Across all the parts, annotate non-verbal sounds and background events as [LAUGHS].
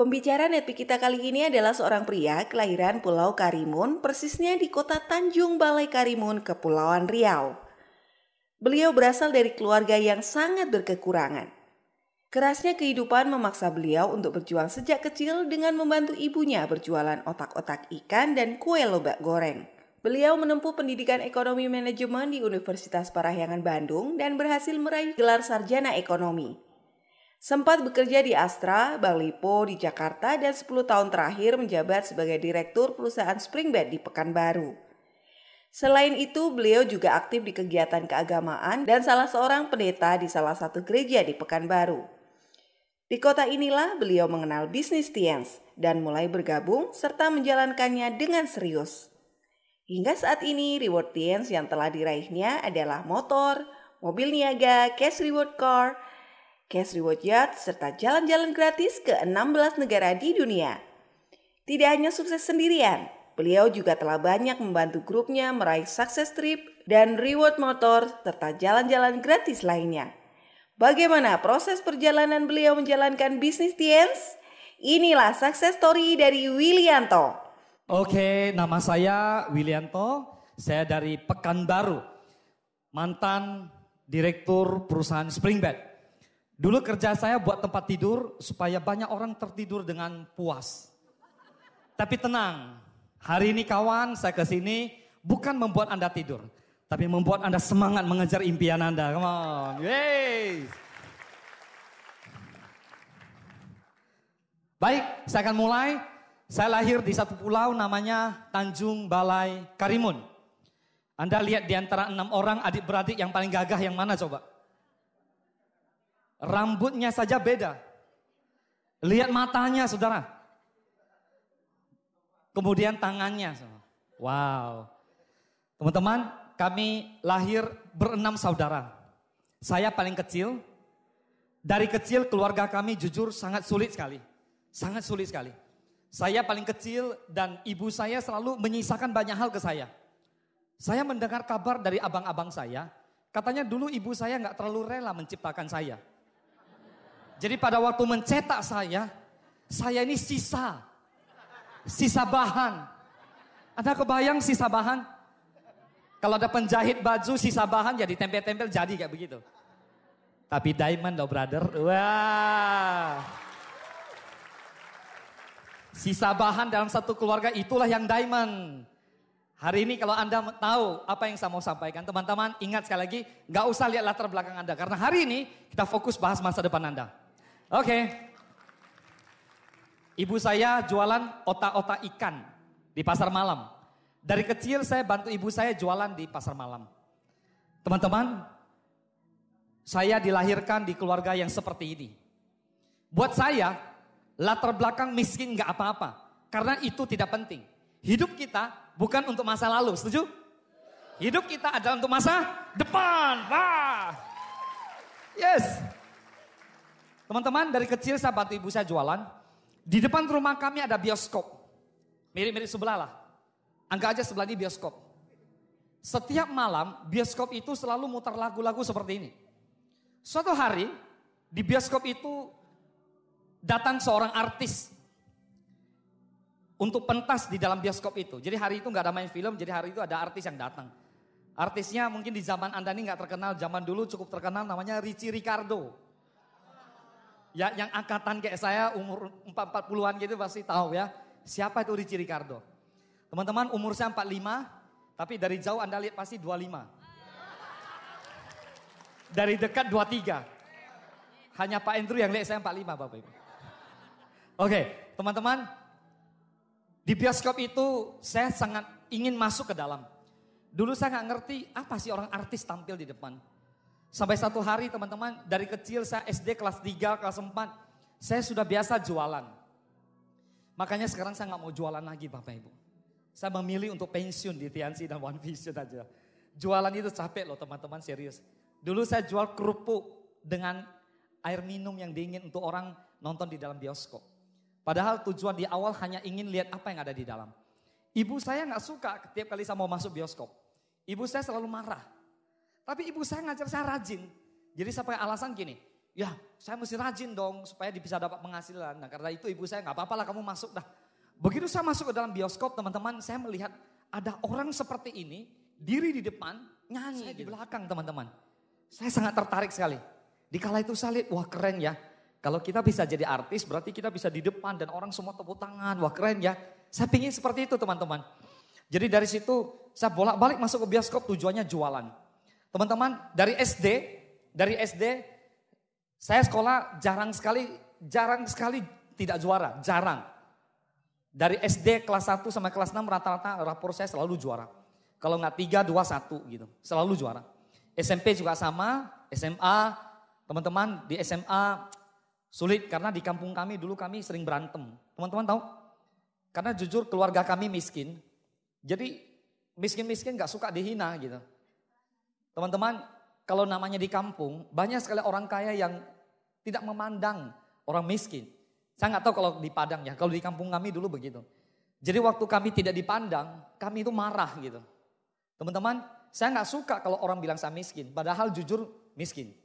Pembicara netpik kita kali ini adalah seorang pria kelahiran Pulau Karimun, persisnya di kota Tanjung Balai Karimun, Kepulauan Riau. Beliau berasal dari keluarga yang sangat berkekurangan. Kerasnya kehidupan memaksa beliau untuk berjuang sejak kecil dengan membantu ibunya berjualan otak-otak ikan dan kue lobak goreng. Beliau menempuh pendidikan ekonomi manajemen di Universitas Parahyangan Bandung dan berhasil meraih gelar sarjana ekonomi. Sempat bekerja di Astra, Bank Lipo di Jakarta dan 10 tahun terakhir menjabat sebagai direktur perusahaan Springbed di Pekanbaru. Selain itu, beliau juga aktif di kegiatan keagamaan dan salah seorang pendeta di salah satu gereja di Pekanbaru. Di kota inilah beliau mengenal bisnis Tiens dan mulai bergabung serta menjalankannya dengan serius. Hingga saat ini, reward Tiens yang telah diraihnya adalah motor, mobil niaga, cash reward car, cash reward yard, serta jalan-jalan gratis ke 16 negara di dunia. Tidak hanya sukses sendirian, beliau juga telah banyak membantu grupnya meraih sukses trip dan reward motor serta jalan-jalan gratis lainnya. Bagaimana proses perjalanan beliau menjalankan bisnis Tiens? Inilah sukses story dari Wilianto. Oke, nama saya Wilianto. Saya dari Pekanbaru, mantan direktur perusahaan Springbed. Dulu kerja saya buat tempat tidur supaya banyak orang tertidur dengan puas. Tapi tenang, hari ini kawan saya ke sini bukan membuat Anda tidur, tapi membuat Anda semangat mengejar impian Anda. Come on. Yes. Baik, saya akan mulai. Saya lahir di satu pulau namanya Tanjung Balai Karimun. Anda lihat di antara enam orang adik-beradik yang paling gagah yang mana coba? Rambutnya saja beda. Lihat matanya, saudara. Kemudian tangannya. Wow. Teman-teman, kami lahir berenam saudara. Saya paling kecil. Dari kecil keluarga kami jujur sangat sulit sekali. Sangat sulit sekali. Saya paling kecil dan ibu saya selalu menyisakan banyak hal ke saya. Saya mendengar kabar dari abang-abang saya, katanya dulu ibu saya nggak terlalu rela menciptakan saya. Jadi pada waktu mencetak saya, saya ini sisa. Sisa bahan. Anda kebayang sisa bahan? Kalau ada penjahit baju sisa bahan ya tempel tempel jadi kayak begitu. Tapi diamond loh brother. Wah. Sisa bahan dalam satu keluarga itulah yang diamond. Hari ini kalau Anda tahu apa yang saya mau sampaikan, teman-teman ingat sekali lagi, nggak usah lihat latar belakang Anda. Karena hari ini kita fokus bahas masa depan Anda. Oke. Okay. Ibu saya jualan otak-otak ikan di pasar malam. Dari kecil saya bantu ibu saya jualan di pasar malam. Teman-teman, saya dilahirkan di keluarga yang seperti ini. Buat saya, latar belakang miskin gak apa-apa. Karena itu tidak penting. Hidup kita bukan untuk masa lalu, setuju? Hidup kita adalah untuk masa depan. Wah. Yes. Teman-teman dari kecil saya bantu ibu saya jualan. Di depan rumah kami ada bioskop. Mirip-mirip sebelah lah. Anggap aja sebelah ini bioskop. Setiap malam bioskop itu selalu muter lagu-lagu seperti ini. Suatu hari di bioskop itu datang seorang artis untuk pentas di dalam bioskop itu. Jadi hari itu nggak ada main film, jadi hari itu ada artis yang datang. Artisnya mungkin di zaman Anda ini nggak terkenal, zaman dulu cukup terkenal namanya Richie Ricardo. Ya, yang angkatan kayak saya umur 40-an gitu pasti tahu ya. Siapa itu Richie Ricardo? Teman-teman umur saya 45, tapi dari jauh Anda lihat pasti 25. Dari dekat 23. Hanya Pak Andrew yang lihat saya 45 Bapak Ibu. Oke, teman-teman. Di bioskop itu saya sangat ingin masuk ke dalam. Dulu saya nggak ngerti apa sih orang artis tampil di depan. Sampai satu hari teman-teman dari kecil saya SD kelas 3, kelas 4. Saya sudah biasa jualan. Makanya sekarang saya nggak mau jualan lagi Bapak Ibu. Saya memilih untuk pensiun di Tiansi dan One Vision aja. Jualan itu capek loh teman-teman serius. Dulu saya jual kerupuk dengan air minum yang dingin untuk orang nonton di dalam bioskop. Padahal tujuan di awal hanya ingin lihat apa yang ada di dalam. Ibu saya nggak suka setiap kali saya mau masuk bioskop. Ibu saya selalu marah. Tapi ibu saya ngajar saya rajin. Jadi saya pakai alasan gini, ya saya mesti rajin dong supaya bisa dapat penghasilan. Nah karena itu ibu saya nggak apa-apa lah kamu masuk dah. Begitu saya masuk ke dalam bioskop teman-teman, saya melihat ada orang seperti ini, diri di depan, nyanyi saya di belakang teman-teman. Saya sangat tertarik sekali. Di kala itu saya lihat, wah keren ya. Kalau kita bisa jadi artis berarti kita bisa di depan dan orang semua tepuk tangan, wah keren ya. Saya pingin seperti itu teman-teman. Jadi dari situ saya bolak-balik masuk ke bioskop tujuannya jualan. Teman-teman, dari SD, dari SD saya sekolah jarang sekali, jarang sekali tidak juara, jarang. Dari SD kelas 1 sampai kelas 6 rata-rata rapor saya selalu juara. Kalau nggak 3, 2, 1 gitu, selalu juara. SMP juga sama, SMA, teman-teman di SMA sulit karena di kampung kami dulu kami sering berantem. Teman-teman tahu? Karena jujur keluarga kami miskin, jadi miskin-miskin gak suka dihina gitu. Teman-teman, kalau namanya di kampung, banyak sekali orang kaya yang tidak memandang orang miskin. Saya nggak tahu kalau di Padang ya, kalau di kampung kami dulu begitu. Jadi waktu kami tidak dipandang, kami itu marah gitu. Teman-teman, saya nggak suka kalau orang bilang saya miskin, padahal jujur miskin.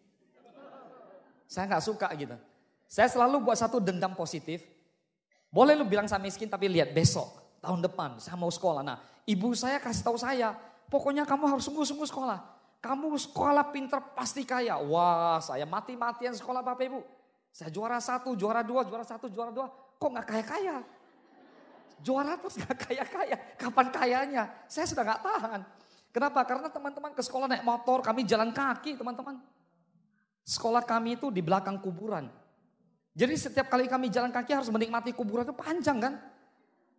Saya nggak suka gitu. Saya selalu buat satu dendam positif. Boleh lu bilang saya miskin, tapi lihat besok, tahun depan, saya mau sekolah. Nah, ibu saya kasih tahu saya, pokoknya kamu harus sungguh-sungguh sekolah. Kamu sekolah pinter pasti kaya. Wah saya mati-matian sekolah Bapak Ibu. Saya juara satu, juara dua, juara satu, juara dua. Kok gak kaya-kaya? Juara terus gak kaya-kaya. Kapan kayanya? Saya sudah gak tahan. Kenapa? Karena teman-teman ke sekolah naik motor, kami jalan kaki teman-teman. Sekolah kami itu di belakang kuburan. Jadi setiap kali kami jalan kaki harus menikmati kuburan itu panjang kan.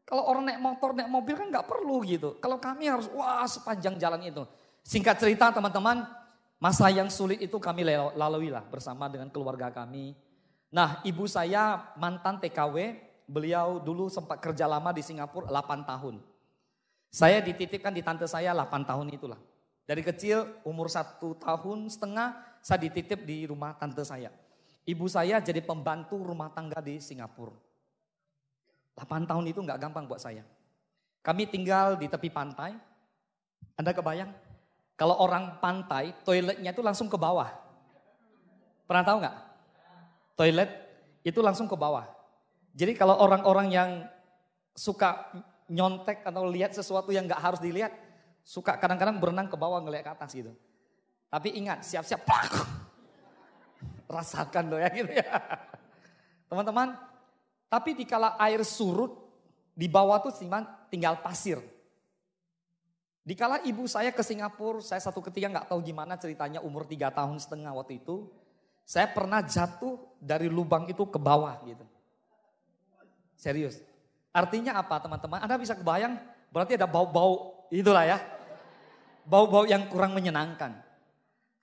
Kalau orang naik motor, naik mobil kan nggak perlu gitu. Kalau kami harus wah sepanjang jalan itu. Singkat cerita teman-teman, masa yang sulit itu kami lalui lah bersama dengan keluarga kami. Nah ibu saya mantan TKW, beliau dulu sempat kerja lama di Singapura 8 tahun. Saya dititipkan di tante saya 8 tahun itulah. Dari kecil umur satu tahun setengah saya dititip di rumah tante saya. Ibu saya jadi pembantu rumah tangga di Singapura. 8 tahun itu nggak gampang buat saya. Kami tinggal di tepi pantai. Anda kebayang kalau orang pantai, toiletnya itu langsung ke bawah. Pernah tahu nggak? Toilet itu langsung ke bawah. Jadi kalau orang-orang yang suka nyontek atau lihat sesuatu yang nggak harus dilihat, suka kadang-kadang berenang ke bawah ngelihat ke atas gitu. Tapi ingat, siap-siap rasakan loh ya gitu ya. Teman-teman, tapi dikala air surut di bawah tuh tinggal pasir. Dikala ibu saya ke Singapura, saya satu ketika nggak tahu gimana ceritanya umur tiga tahun setengah waktu itu. Saya pernah jatuh dari lubang itu ke bawah gitu. Serius. Artinya apa teman-teman? Anda bisa kebayang berarti ada bau-bau itulah ya. Bau-bau yang kurang menyenangkan.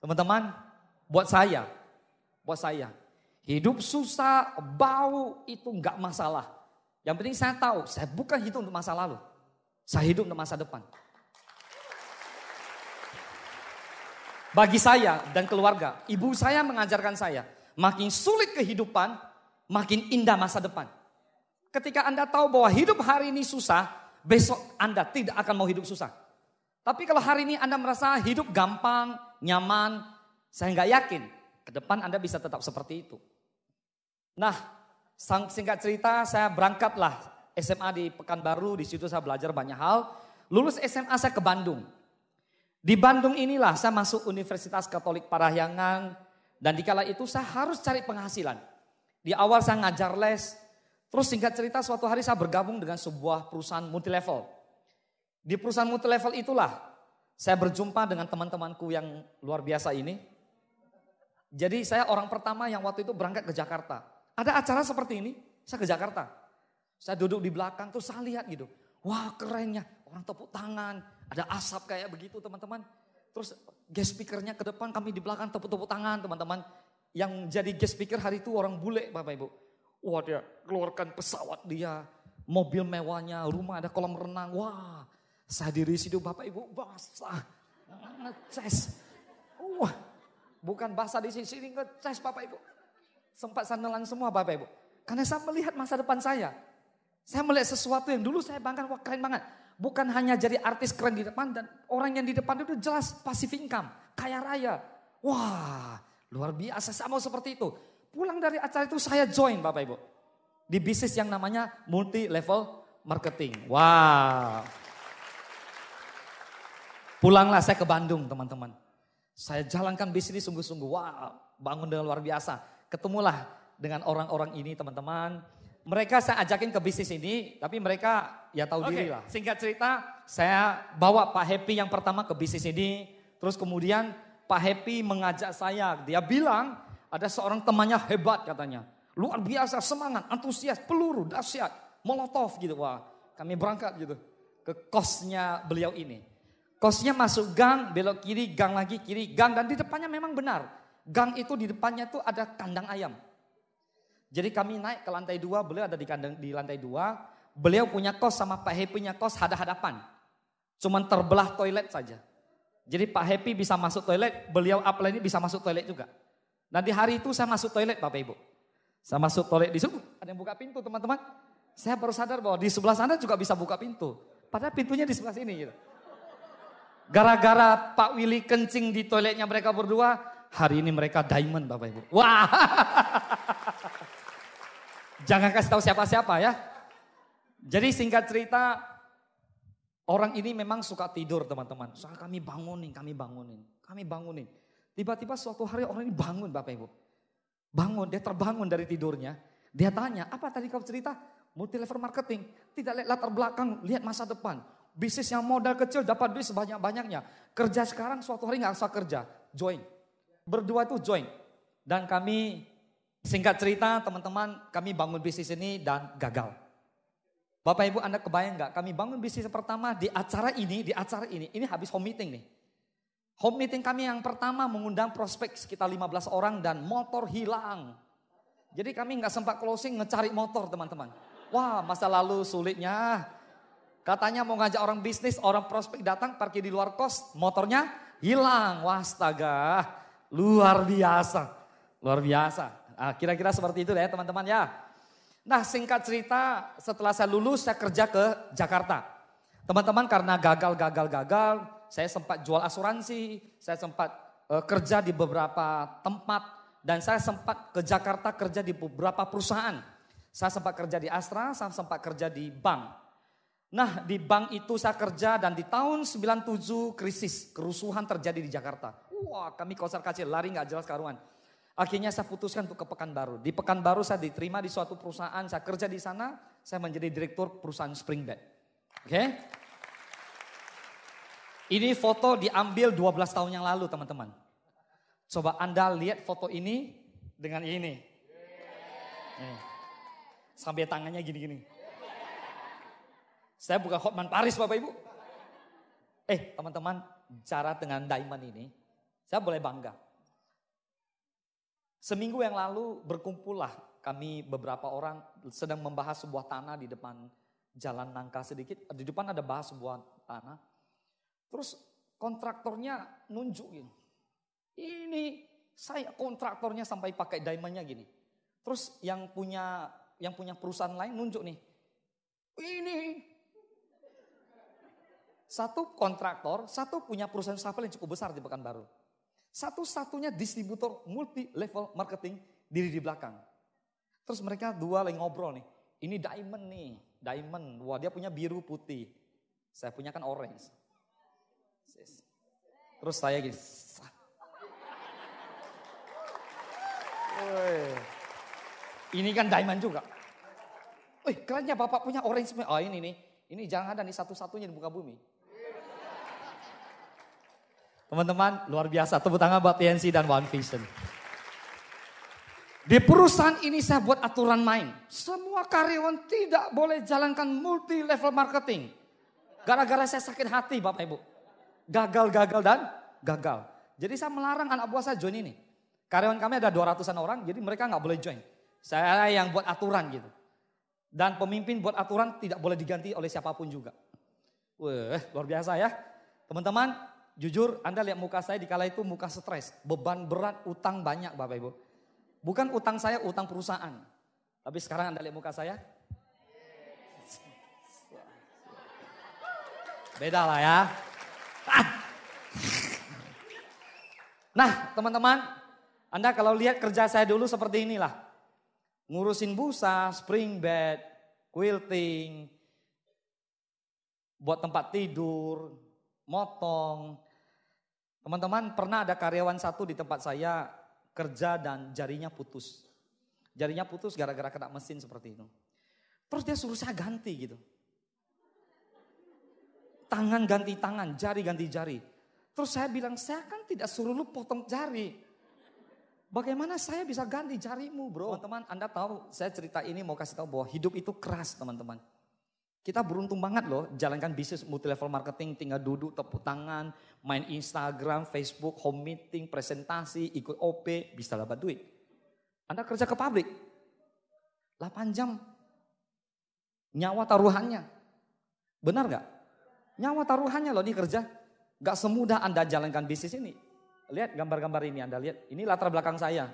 Teman-teman, buat saya, buat saya, hidup susah, bau itu nggak masalah. Yang penting saya tahu, saya bukan hidup untuk masa lalu. Saya hidup untuk masa depan. Bagi saya dan keluarga, ibu saya mengajarkan saya, makin sulit kehidupan, makin indah masa depan. Ketika Anda tahu bahwa hidup hari ini susah, besok Anda tidak akan mau hidup susah. Tapi kalau hari ini Anda merasa hidup gampang, nyaman, saya nggak yakin ke depan Anda bisa tetap seperti itu. Nah, singkat cerita saya berangkatlah SMA di Pekanbaru, di situ saya belajar banyak hal. Lulus SMA saya ke Bandung. Di Bandung inilah saya masuk Universitas Katolik Parahyangan dan dikala itu saya harus cari penghasilan. Di awal saya ngajar les, terus singkat cerita suatu hari saya bergabung dengan sebuah perusahaan multilevel. Di perusahaan multilevel itulah saya berjumpa dengan teman-temanku yang luar biasa ini. Jadi saya orang pertama yang waktu itu berangkat ke Jakarta. Ada acara seperti ini, saya ke Jakarta. Saya duduk di belakang terus saya lihat gitu. Wah kerennya, orang tepuk tangan, ada asap kayak begitu teman-teman. Terus guest speakernya ke depan kami di belakang tepuk-tepuk tangan teman-teman. Yang jadi guest speaker hari itu orang bule Bapak Ibu. Wah dia keluarkan pesawat dia, mobil mewahnya, rumah ada kolam renang. Wah saya diri situ Bapak Ibu basah, ngeces. Wah bukan bahasa di sini, sini ngeces Bapak Ibu. Sempat sandalan semua Bapak Ibu. Karena saya melihat masa depan saya. Saya melihat sesuatu yang dulu saya bangga, wah keren banget. Bukan hanya jadi artis keren di depan dan orang yang di depan itu jelas pasif income, kaya raya. Wah, luar biasa sama seperti itu. Pulang dari acara itu saya join Bapak Ibu. Di bisnis yang namanya multi level marketing. Wah. Pulanglah saya ke Bandung teman-teman. Saya jalankan bisnis sungguh-sungguh. Wah, bangun dengan luar biasa. Ketemulah dengan orang-orang ini teman-teman mereka saya ajakin ke bisnis ini, tapi mereka ya tahu okay. diri lah. Singkat cerita, saya bawa Pak Happy yang pertama ke bisnis ini, terus kemudian Pak Happy mengajak saya. Dia bilang ada seorang temannya hebat katanya, luar biasa semangat, antusias, peluru dahsyat, molotov gitu wah. Kami berangkat gitu ke kosnya beliau ini. Kosnya masuk gang, belok kiri, gang lagi kiri, gang dan di depannya memang benar. Gang itu di depannya itu ada kandang ayam jadi kami naik ke lantai dua, beliau ada di kandang di lantai dua. Beliau punya kos sama Pak Happy punya kos hadap-hadapan. Cuman terbelah toilet saja. Jadi Pak Happy bisa masuk toilet, beliau apalagi ini bisa masuk toilet juga. Nanti hari itu saya masuk toilet Bapak Ibu. Saya masuk toilet di sini, ada yang buka pintu teman-teman. Saya baru sadar bahwa di sebelah sana juga bisa buka pintu. Padahal pintunya di sebelah sini gitu. Gara-gara Pak Willy kencing di toiletnya mereka berdua, hari ini mereka diamond Bapak Ibu. Wah. [LAUGHS] Jangan kasih tahu siapa-siapa ya. Jadi singkat cerita, orang ini memang suka tidur teman-teman. Soalnya kami bangunin, kami bangunin, kami bangunin. Tiba-tiba suatu hari orang ini bangun Bapak Ibu. Bangun, dia terbangun dari tidurnya. Dia tanya, apa tadi kau cerita? Multi marketing, tidak lihat latar belakang, lihat masa depan. Bisnis yang modal kecil dapat duit sebanyak-banyaknya. Kerja sekarang suatu hari gak usah kerja, join. Berdua itu join. Dan kami Singkat cerita teman-teman kami bangun bisnis ini dan gagal. Bapak Ibu Anda kebayang nggak kami bangun bisnis pertama di acara ini, di acara ini, ini habis home meeting nih. Home meeting kami yang pertama mengundang prospek sekitar 15 orang dan motor hilang. Jadi kami nggak sempat closing ngecari motor teman-teman. Wah masa lalu sulitnya. Katanya mau ngajak orang bisnis, orang prospek datang parkir di luar kos, motornya hilang. Wah astaga, luar biasa. Luar biasa. Ah, kira-kira seperti itu ya teman-teman ya. Nah singkat cerita setelah saya lulus saya kerja ke Jakarta. Teman-teman karena gagal, gagal, gagal. Saya sempat jual asuransi, saya sempat uh, kerja di beberapa tempat. Dan saya sempat ke Jakarta kerja di beberapa perusahaan. Saya sempat kerja di Astra, saya sempat kerja di bank. Nah di bank itu saya kerja dan di tahun 97 krisis, kerusuhan terjadi di Jakarta. Wah kami kosar kacil, lari nggak jelas karuan. Akhirnya saya putuskan untuk ke Pekanbaru. Di Pekanbaru saya diterima di suatu perusahaan, saya kerja di sana, saya menjadi direktur perusahaan Springbed. Oke? Okay? Ini foto diambil 12 tahun yang lalu teman-teman. Coba Anda lihat foto ini dengan ini. Nih. Sampai tangannya gini-gini. Saya buka Hotman Paris Bapak Ibu. Eh teman-teman, cara dengan diamond ini, saya boleh bangga. Seminggu yang lalu berkumpullah kami beberapa orang sedang membahas sebuah tanah di depan jalan nangka sedikit. Di depan ada bahas sebuah tanah. Terus kontraktornya nunjukin, Ini saya kontraktornya sampai pakai diamondnya gini. Terus yang punya yang punya perusahaan lain nunjuk nih. Ini satu kontraktor, satu punya perusahaan sapel yang cukup besar di Pekanbaru. Satu-satunya distributor multi level marketing diri di belakang. Terus mereka dua lagi ngobrol nih. Ini diamond nih, diamond. Wah dia punya biru putih. Saya punya kan orange. Terus saya gini. Ini kan diamond juga. Wih kerennya bapak punya orange. Oh ini nih. Ini jangan ada nih satu-satunya di muka bumi. Teman-teman, luar biasa. Tepuk tangan buat TNC dan One Vision. Di perusahaan ini saya buat aturan main. Semua karyawan tidak boleh jalankan multi level marketing. Gara-gara saya sakit hati Bapak Ibu. Gagal, gagal dan gagal. Jadi saya melarang anak buah saya join ini. Karyawan kami ada 200-an orang, jadi mereka nggak boleh join. Saya yang buat aturan gitu. Dan pemimpin buat aturan tidak boleh diganti oleh siapapun juga. Wah, luar biasa ya. Teman-teman, jujur Anda lihat muka saya di kala itu muka stres, beban berat, utang banyak Bapak Ibu. Bukan utang saya, utang perusahaan. Tapi sekarang Anda lihat muka saya. Beda lah ya. Ah. Nah teman-teman, Anda kalau lihat kerja saya dulu seperti inilah. Ngurusin busa, spring bed, quilting, buat tempat tidur, motong, Teman-teman pernah ada karyawan satu di tempat saya kerja dan jarinya putus. Jarinya putus gara-gara kena mesin seperti itu. Terus dia suruh saya ganti gitu. Tangan ganti tangan, jari ganti jari. Terus saya bilang, saya kan tidak suruh lu potong jari. Bagaimana saya bisa ganti jarimu bro? Teman-teman, Anda tahu saya cerita ini mau kasih tahu bahwa hidup itu keras teman-teman. Kita beruntung banget loh jalankan bisnis multi level marketing tinggal duduk tepuk tangan, main Instagram, Facebook, home meeting, presentasi, ikut OP, bisa dapat duit. Anda kerja ke pabrik 8 jam nyawa taruhannya. Benar gak? Nyawa taruhannya loh ini kerja. Gak semudah Anda jalankan bisnis ini. Lihat gambar-gambar ini Anda lihat. Ini latar belakang saya.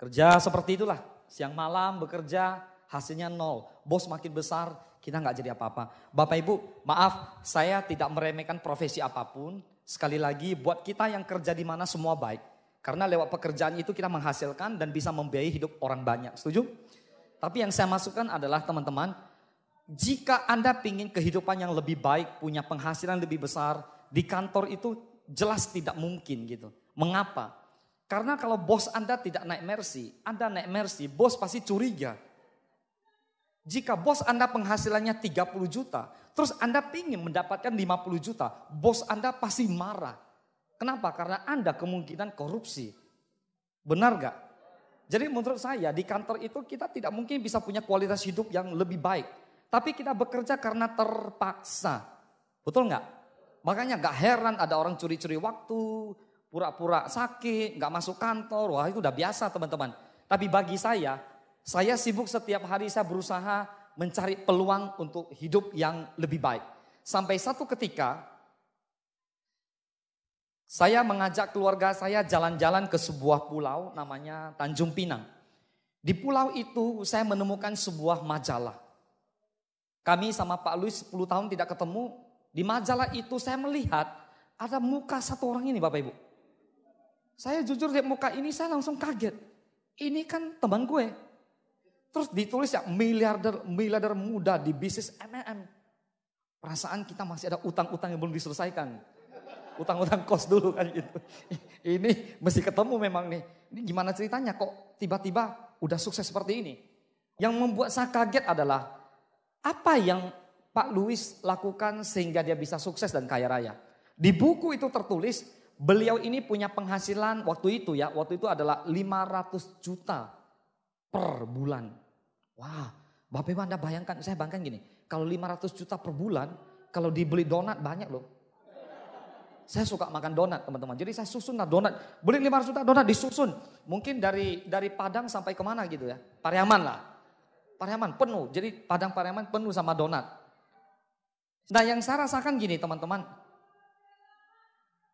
Kerja seperti itulah. Siang malam bekerja, hasilnya nol. Bos makin besar, kita nggak jadi apa-apa. Bapak Ibu, maaf, saya tidak meremehkan profesi apapun. Sekali lagi, buat kita yang kerja di mana semua baik. Karena lewat pekerjaan itu kita menghasilkan dan bisa membiayai hidup orang banyak. Setuju? Tapi yang saya masukkan adalah teman-teman, jika Anda ingin kehidupan yang lebih baik, punya penghasilan lebih besar, di kantor itu jelas tidak mungkin gitu. Mengapa? Karena kalau bos Anda tidak naik mercy, Anda naik mercy, bos pasti curiga. Jika bos Anda penghasilannya 30 juta, terus Anda ingin mendapatkan 50 juta, bos Anda pasti marah. Kenapa? Karena Anda kemungkinan korupsi. Benar gak? Jadi menurut saya di kantor itu kita tidak mungkin bisa punya kualitas hidup yang lebih baik. Tapi kita bekerja karena terpaksa. Betul nggak? Makanya gak heran ada orang curi-curi waktu, pura-pura sakit, gak masuk kantor. Wah itu udah biasa teman-teman. Tapi bagi saya saya sibuk setiap hari saya berusaha mencari peluang untuk hidup yang lebih baik. Sampai satu ketika saya mengajak keluarga saya jalan-jalan ke sebuah pulau namanya Tanjung Pinang. Di pulau itu saya menemukan sebuah majalah. Kami sama Pak Louis 10 tahun tidak ketemu. Di majalah itu saya melihat ada muka satu orang ini Bapak Ibu. Saya jujur lihat muka ini saya langsung kaget. Ini kan teman gue. Terus ditulis ya miliarder miliarder muda di bisnis MLM. Perasaan kita masih ada utang-utang yang belum diselesaikan. Utang-utang kos dulu kan gitu. Ini mesti ketemu memang nih. Ini gimana ceritanya kok tiba-tiba udah sukses seperti ini? Yang membuat saya kaget adalah apa yang Pak Louis lakukan sehingga dia bisa sukses dan kaya raya. Di buku itu tertulis beliau ini punya penghasilan waktu itu ya, waktu itu adalah 500 juta per bulan. Wah, Bapak Ibu Anda bayangkan, saya bayangkan gini, kalau 500 juta per bulan, kalau dibeli donat banyak loh. Saya suka makan donat teman-teman, jadi saya susun lah donat. Beli 500 juta donat disusun, mungkin dari dari Padang sampai kemana gitu ya, Pariaman lah. Pariaman penuh, jadi Padang Pariaman penuh sama donat. Nah yang saya rasakan gini teman-teman,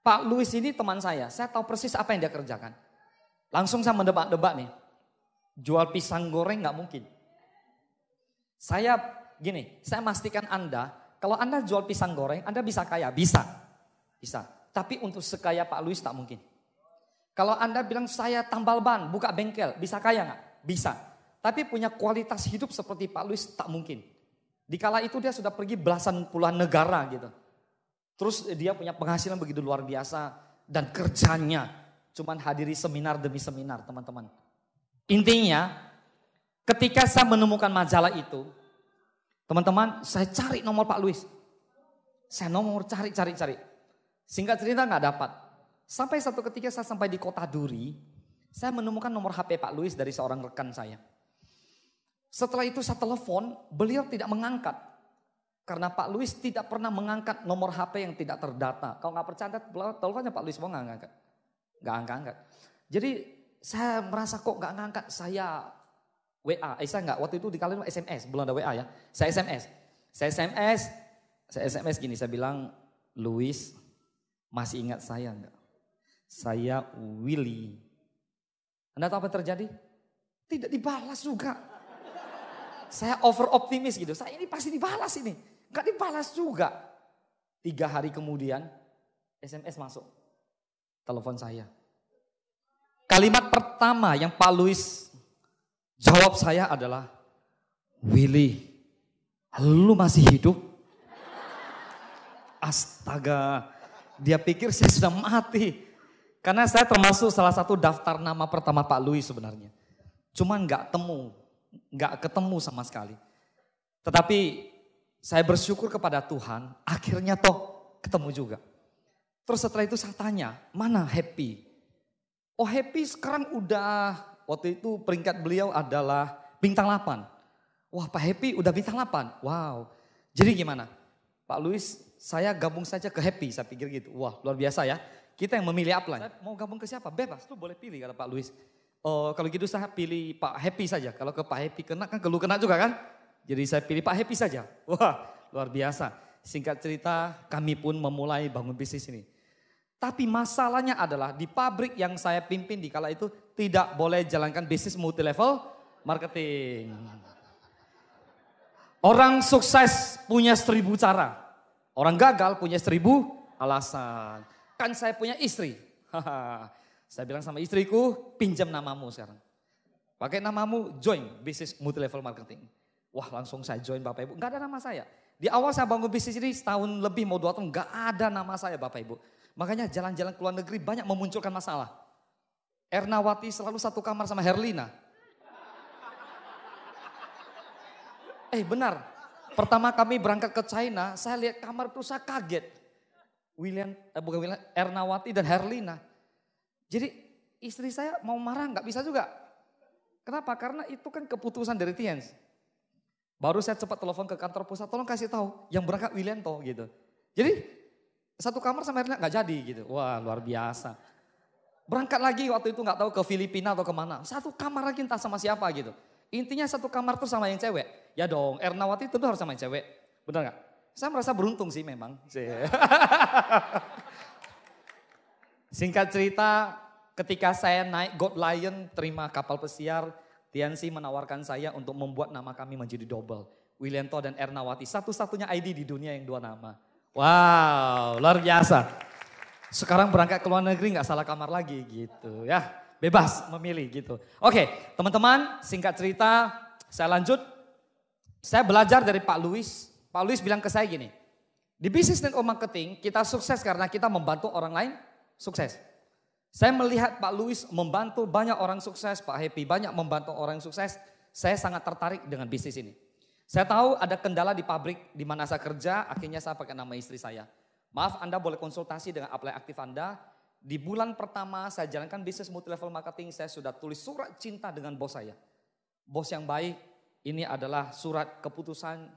Pak Louis ini teman saya, saya tahu persis apa yang dia kerjakan. Langsung saya mendebak-debak nih, jual pisang goreng nggak mungkin. Saya gini, saya pastikan Anda, kalau Anda jual pisang goreng, Anda bisa kaya, bisa. Bisa. Tapi untuk sekaya Pak Luis tak mungkin. Kalau Anda bilang saya tambal ban, buka bengkel, bisa kaya nggak? Bisa. Tapi punya kualitas hidup seperti Pak Luis tak mungkin. Di kala itu dia sudah pergi belasan puluhan negara gitu. Terus dia punya penghasilan begitu luar biasa dan kerjanya cuman hadiri seminar demi seminar, teman-teman. Intinya Ketika saya menemukan majalah itu, teman-teman, saya cari nomor Pak Luis. Saya nomor cari, cari, cari. Singkat cerita nggak dapat. Sampai satu ketika saya sampai di kota Duri, saya menemukan nomor HP Pak Luis dari seorang rekan saya. Setelah itu saya telepon, beliau tidak mengangkat. Karena Pak Luis tidak pernah mengangkat nomor HP yang tidak terdata. Kalau nggak percaya, teleponnya Pak Luis mau nggak ngangkat. Nggak angkat-angkat. Jadi saya merasa kok nggak ngangkat, saya WA, eh saya enggak, waktu itu di kalian SMS, belum ada WA ya. Saya SMS, saya SMS, saya SMS gini, saya bilang, Louis masih ingat saya enggak? Saya Willy. Anda tahu apa terjadi? Tidak dibalas juga. Saya over optimis gitu, saya ini pasti dibalas ini. Enggak dibalas juga. Tiga hari kemudian, SMS masuk. Telepon saya. Kalimat pertama yang Pak Louis Jawab saya adalah, Willy, lu masih hidup? Astaga, dia pikir saya sudah mati. Karena saya termasuk salah satu daftar nama pertama Pak Louis sebenarnya. Cuman gak temu, nggak ketemu sama sekali. Tetapi saya bersyukur kepada Tuhan, akhirnya toh ketemu juga. Terus setelah itu saya tanya, mana Happy? Oh Happy sekarang udah Waktu itu peringkat beliau adalah bintang 8. Wah Pak Happy udah bintang 8. Wow. Jadi gimana? Pak Luis saya gabung saja ke Happy. Saya pikir gitu. Wah luar biasa ya. Kita yang memilih upline. Saya mau gabung ke siapa? Bebas. Itu boleh pilih kalau Pak Luis. Oh, kalau gitu saya pilih Pak Happy saja. Kalau ke Pak Happy kena kan ke kena juga kan? Jadi saya pilih Pak Happy saja. Wah luar biasa. Singkat cerita kami pun memulai bangun bisnis ini. Tapi masalahnya adalah di pabrik yang saya pimpin di kala itu tidak boleh jalankan bisnis multi level marketing. Orang sukses punya seribu cara. Orang gagal punya seribu alasan. Kan saya punya istri. saya bilang sama istriku, pinjam namamu sekarang. Pakai namamu join bisnis multi level marketing. Wah langsung saya join Bapak Ibu. Enggak ada nama saya. Di awal saya bangun bisnis ini setahun lebih mau dua tahun. Enggak ada nama saya Bapak Ibu. Makanya jalan-jalan ke luar negeri banyak memunculkan masalah. Ernawati selalu satu kamar sama Herlina. Eh benar, pertama kami berangkat ke China, saya lihat kamar itu saya kaget. William, eh, bukan William, Ernawati dan Herlina. Jadi istri saya mau marah nggak bisa juga. Kenapa? Karena itu kan keputusan dari Tians. Baru saya cepat telepon ke kantor pusat, tolong kasih tahu yang berangkat William toh gitu. Jadi satu kamar sama Herlina nggak jadi gitu. Wah luar biasa. Berangkat lagi waktu itu nggak tahu ke Filipina atau kemana. Satu kamar lagi entah sama siapa gitu. Intinya satu kamar tuh sama yang cewek. Ya dong, Ernawati tentu harus sama yang cewek. Bener nggak? Saya merasa beruntung sih memang. [LAUGHS] Singkat cerita, ketika saya naik God Lion terima kapal pesiar, Tiansi menawarkan saya untuk membuat nama kami menjadi double. Wilento dan Ernawati, satu-satunya ID di dunia yang dua nama. Wow, luar biasa sekarang berangkat ke luar negeri nggak salah kamar lagi gitu ya. Bebas memilih gitu. Oke, teman-teman singkat cerita saya lanjut. Saya belajar dari Pak Louis. Pak Louis bilang ke saya gini, di bisnis dan marketing kita sukses karena kita membantu orang lain sukses. Saya melihat Pak Louis membantu banyak orang sukses, Pak Happy banyak membantu orang sukses. Saya sangat tertarik dengan bisnis ini. Saya tahu ada kendala di pabrik di mana saya kerja, akhirnya saya pakai nama istri saya. Maaf, Anda boleh konsultasi dengan apply aktif Anda. Di bulan pertama saya jalankan bisnis multi level marketing, saya sudah tulis surat cinta dengan bos saya. Bos yang baik, ini adalah surat keputusan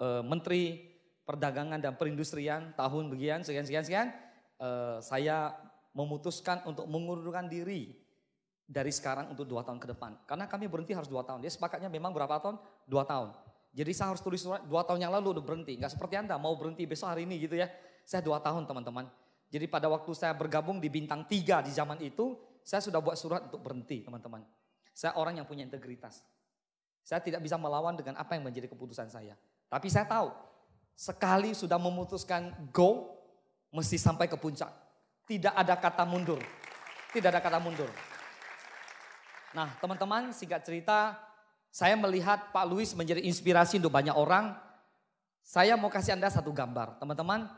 e, Menteri Perdagangan dan Perindustrian tahun begian, sekian, sekian, sekian. E, saya memutuskan untuk mengundurkan diri dari sekarang untuk dua tahun ke depan. Karena kami berhenti harus dua tahun. Dia sepakatnya memang berapa tahun? Dua tahun. Jadi saya harus tulis surat dua tahun yang lalu udah berhenti. Nggak seperti Anda mau berhenti besok hari ini gitu ya. Saya dua tahun teman-teman. Jadi pada waktu saya bergabung di bintang tiga di zaman itu, saya sudah buat surat untuk berhenti teman-teman. Saya orang yang punya integritas. Saya tidak bisa melawan dengan apa yang menjadi keputusan saya. Tapi saya tahu, sekali sudah memutuskan go, mesti sampai ke puncak. Tidak ada kata mundur. Tidak ada kata mundur. Nah teman-teman singkat cerita, saya melihat Pak Luis menjadi inspirasi untuk banyak orang. Saya mau kasih Anda satu gambar. Teman-teman,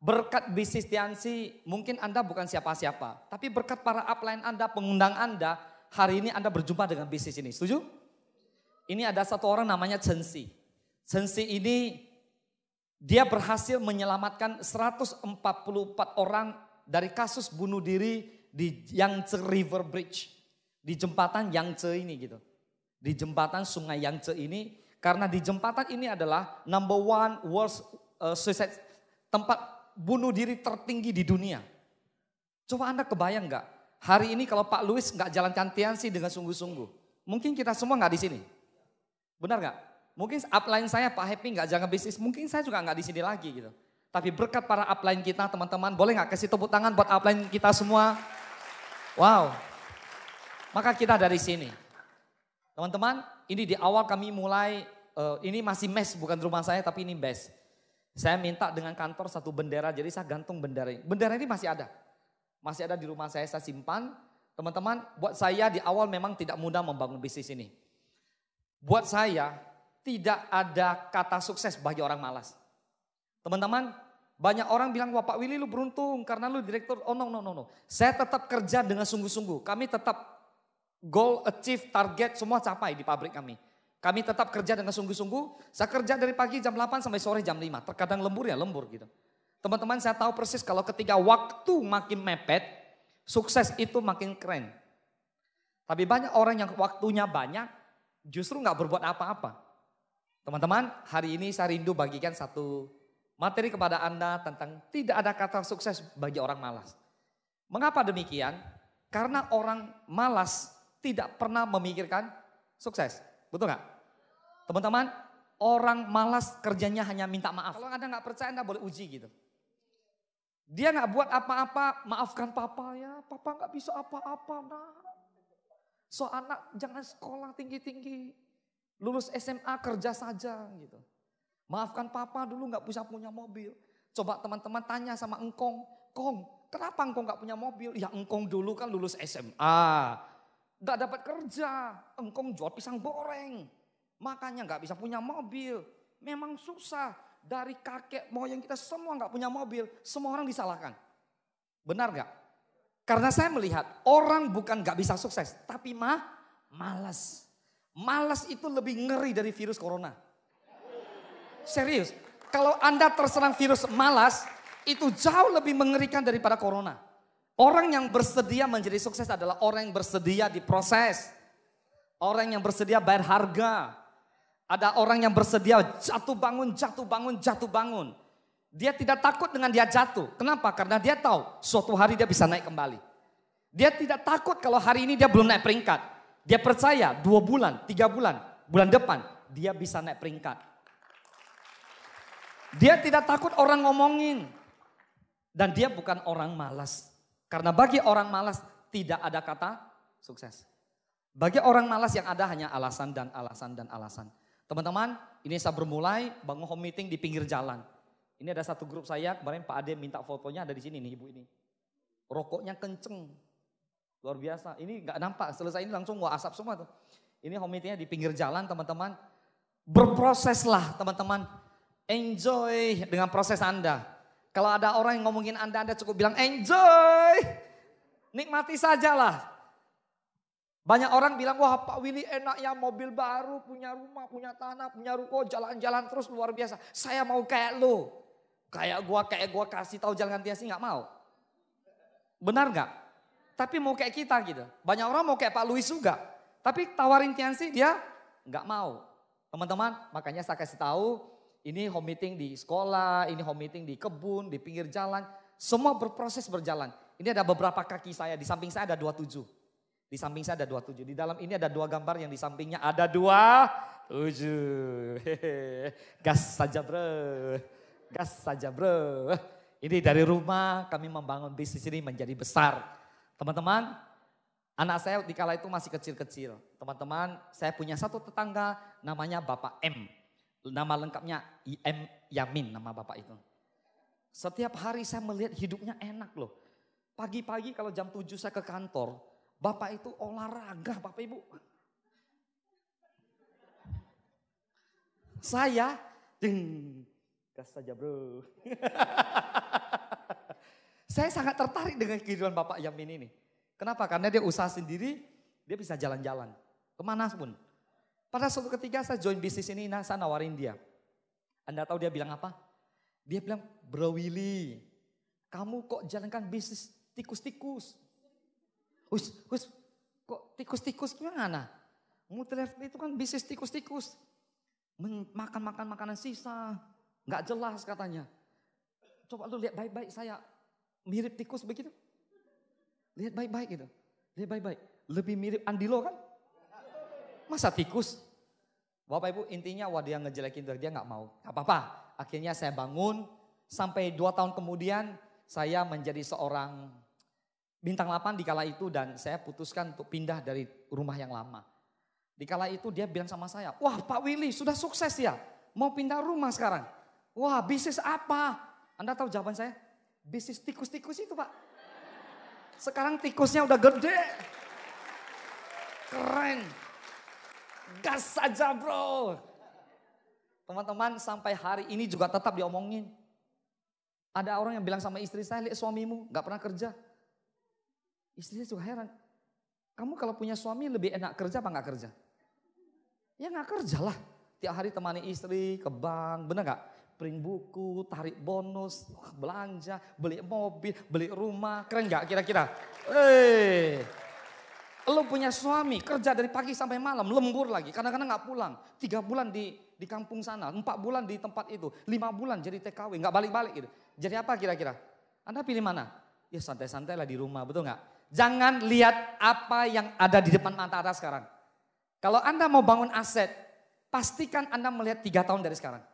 berkat bisnis Tiansi mungkin Anda bukan siapa-siapa. Tapi berkat para upline Anda, pengundang Anda, hari ini Anda berjumpa dengan bisnis ini. Setuju? Ini ada satu orang namanya Chen Si. Chen Si ini dia berhasil menyelamatkan 144 orang dari kasus bunuh diri di Yangtze River Bridge. Di jembatan Yangtze ini gitu di jembatan Sungai Yangtze ini karena di jembatan ini adalah number one worst uh, eh, suicide tempat bunuh diri tertinggi di dunia. Coba Anda kebayang nggak? Hari ini kalau Pak Louis nggak jalan cantian sih dengan sungguh-sungguh, mungkin kita semua nggak di sini. Benar nggak? Mungkin upline saya Pak Happy nggak jangan bisnis, mungkin saya juga nggak di sini lagi gitu. Tapi berkat para upline kita teman-teman, boleh nggak kasih tepuk tangan buat upline kita semua? Wow. Maka kita dari sini. Teman-teman, ini di awal kami mulai, uh, ini masih mes bukan rumah saya tapi ini mes. Saya minta dengan kantor satu bendera, jadi saya gantung bendera ini. Bendera ini masih ada, masih ada di rumah saya, saya simpan. Teman-teman, buat saya di awal memang tidak mudah membangun bisnis ini. Buat saya, tidak ada kata sukses bagi orang malas. Teman-teman, banyak orang bilang, wah Pak Willy lu beruntung karena lu direktur. Oh no, no, no, no. Saya tetap kerja dengan sungguh-sungguh. Kami tetap goal, achieve, target semua capai di pabrik kami. Kami tetap kerja dengan sungguh-sungguh. Saya kerja dari pagi jam 8 sampai sore jam 5. Terkadang lembur ya lembur gitu. Teman-teman saya tahu persis kalau ketika waktu makin mepet, sukses itu makin keren. Tapi banyak orang yang waktunya banyak justru nggak berbuat apa-apa. Teman-teman, hari ini saya rindu bagikan satu materi kepada Anda tentang tidak ada kata sukses bagi orang malas. Mengapa demikian? Karena orang malas tidak pernah memikirkan sukses. Betul nggak? Teman-teman, orang malas kerjanya hanya minta maaf. Kalau Anda nggak percaya, Anda boleh uji gitu. Dia nggak buat apa-apa, maafkan papa ya, papa nggak bisa apa-apa nah. So anak jangan sekolah tinggi-tinggi, lulus SMA kerja saja gitu. Maafkan papa dulu nggak bisa punya mobil. Coba teman-teman tanya sama engkong, kong, kenapa engkong nggak punya mobil? Ya engkong dulu kan lulus SMA, Gak dapat kerja. Engkong jual pisang goreng. Makanya gak bisa punya mobil. Memang susah. Dari kakek moyang kita semua gak punya mobil. Semua orang disalahkan. Benar gak? Karena saya melihat orang bukan gak bisa sukses. Tapi mah malas. Malas itu lebih ngeri dari virus corona. Serius. Kalau Anda terserang virus malas, itu jauh lebih mengerikan daripada corona. Orang yang bersedia menjadi sukses adalah orang yang bersedia diproses. Orang yang bersedia bayar harga. Ada orang yang bersedia jatuh bangun, jatuh bangun, jatuh bangun. Dia tidak takut dengan dia jatuh. Kenapa? Karena dia tahu suatu hari dia bisa naik kembali. Dia tidak takut kalau hari ini dia belum naik peringkat. Dia percaya dua bulan, tiga bulan, bulan depan dia bisa naik peringkat. Dia tidak takut orang ngomongin. Dan dia bukan orang malas. Karena bagi orang malas tidak ada kata sukses. Bagi orang malas yang ada hanya alasan dan alasan dan alasan. Teman-teman, ini saya bermulai bangun home meeting di pinggir jalan. Ini ada satu grup saya, kemarin Pak Ade minta fotonya ada di sini nih ibu ini. Rokoknya kenceng, luar biasa. Ini nggak nampak, selesai ini langsung gua asap semua tuh. Ini home meetingnya di pinggir jalan teman-teman. Berproseslah teman-teman. Enjoy dengan proses Anda. Kalau ada orang yang ngomongin Anda, Anda cukup bilang enjoy. Nikmati sajalah. Banyak orang bilang, wah Pak Willy enak ya mobil baru, punya rumah, punya tanah, punya ruko, jalan-jalan terus luar biasa. Saya mau kayak lo. Kayak gua, kayak gua kasih tahu jalan gantinya sih gak mau. Benar gak? Tapi mau kayak kita gitu. Banyak orang mau kayak Pak Louis juga. Tapi tawarin Tiansi dia nggak mau. Teman-teman, makanya saya kasih tahu ini home meeting di sekolah, ini home meeting di kebun, di pinggir jalan. Semua berproses berjalan. Ini ada beberapa kaki saya, di samping saya ada 27. Di samping saya ada 27. Di dalam ini ada dua gambar yang di sampingnya ada dua tujuh. [LAUGHS] Gas saja bro, gas saja bro. Ini dari rumah kami membangun bisnis ini menjadi besar. Teman-teman, anak saya di kala itu masih kecil-kecil. Teman-teman, saya punya satu tetangga namanya Bapak M. Nama lengkapnya IM Yamin nama bapak itu. Setiap hari saya melihat hidupnya enak loh. Pagi-pagi kalau jam 7 saya ke kantor, bapak itu olahraga bapak ibu. Saya, ding, gas saja bro. [LAUGHS] saya sangat tertarik dengan kehidupan bapak Yamin ini. Kenapa? Karena dia usaha sendiri, dia bisa jalan-jalan. Kemana pun, pada suatu ketika saya join bisnis ini, nah saya nawarin dia. Anda tahu dia bilang apa? Dia bilang, Bro Willy, kamu kok jalankan bisnis tikus-tikus? Us, us, kok tikus-tikus gimana? Multilevel itu kan bisnis tikus-tikus. Makan-makan makanan sisa, gak jelas katanya. Coba lu lihat baik-baik saya, mirip tikus begitu. Lihat baik-baik gitu. Lihat baik-baik. Lebih mirip andilo kan? masa tikus? Bapak Ibu intinya wah dia ngejelekin dari dia nggak mau. Gak apa-apa. Akhirnya saya bangun sampai dua tahun kemudian saya menjadi seorang bintang 8 di kala itu dan saya putuskan untuk pindah dari rumah yang lama. Di kala itu dia bilang sama saya, wah Pak Willy sudah sukses ya, mau pindah rumah sekarang. Wah bisnis apa? Anda tahu jawaban saya? Bisnis tikus-tikus itu Pak. Sekarang tikusnya udah gede. Keren gas saja bro. Teman-teman sampai hari ini juga tetap diomongin. Ada orang yang bilang sama istri saya, lihat suamimu gak pernah kerja. Istri saya juga heran. Kamu kalau punya suami lebih enak kerja apa gak kerja? Ya gak kerja lah. Tiap hari temani istri ke bank, bener gak? Print buku, tarik bonus, belanja, beli mobil, beli rumah. Keren gak kira-kira? Hei. -kira? Lo punya suami, kerja dari pagi sampai malam, lembur lagi. Kadang-kadang nggak pulang. Tiga bulan di di kampung sana, empat bulan di tempat itu, lima bulan jadi TKW, nggak balik-balik gitu. Jadi apa kira-kira? Anda pilih mana? Ya santai-santai lah di rumah, betul nggak? Jangan lihat apa yang ada di depan mata Anda sekarang. Kalau Anda mau bangun aset, pastikan Anda melihat tiga tahun dari sekarang.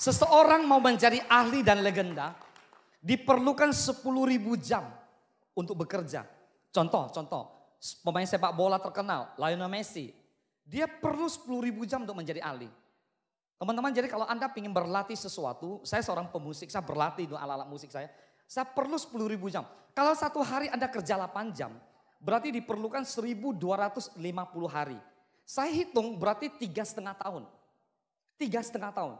Seseorang mau menjadi ahli dan legenda, diperlukan sepuluh ribu jam untuk bekerja Contoh, contoh. Pemain sepak bola terkenal, Lionel Messi. Dia perlu 10 ribu jam untuk menjadi ahli. Teman-teman, jadi kalau Anda ingin berlatih sesuatu, saya seorang pemusik, saya berlatih itu alat-alat musik saya. Saya perlu 10 ribu jam. Kalau satu hari Anda kerja 8 jam, berarti diperlukan 1250 hari. Saya hitung berarti tiga setengah tahun. Tiga setengah tahun.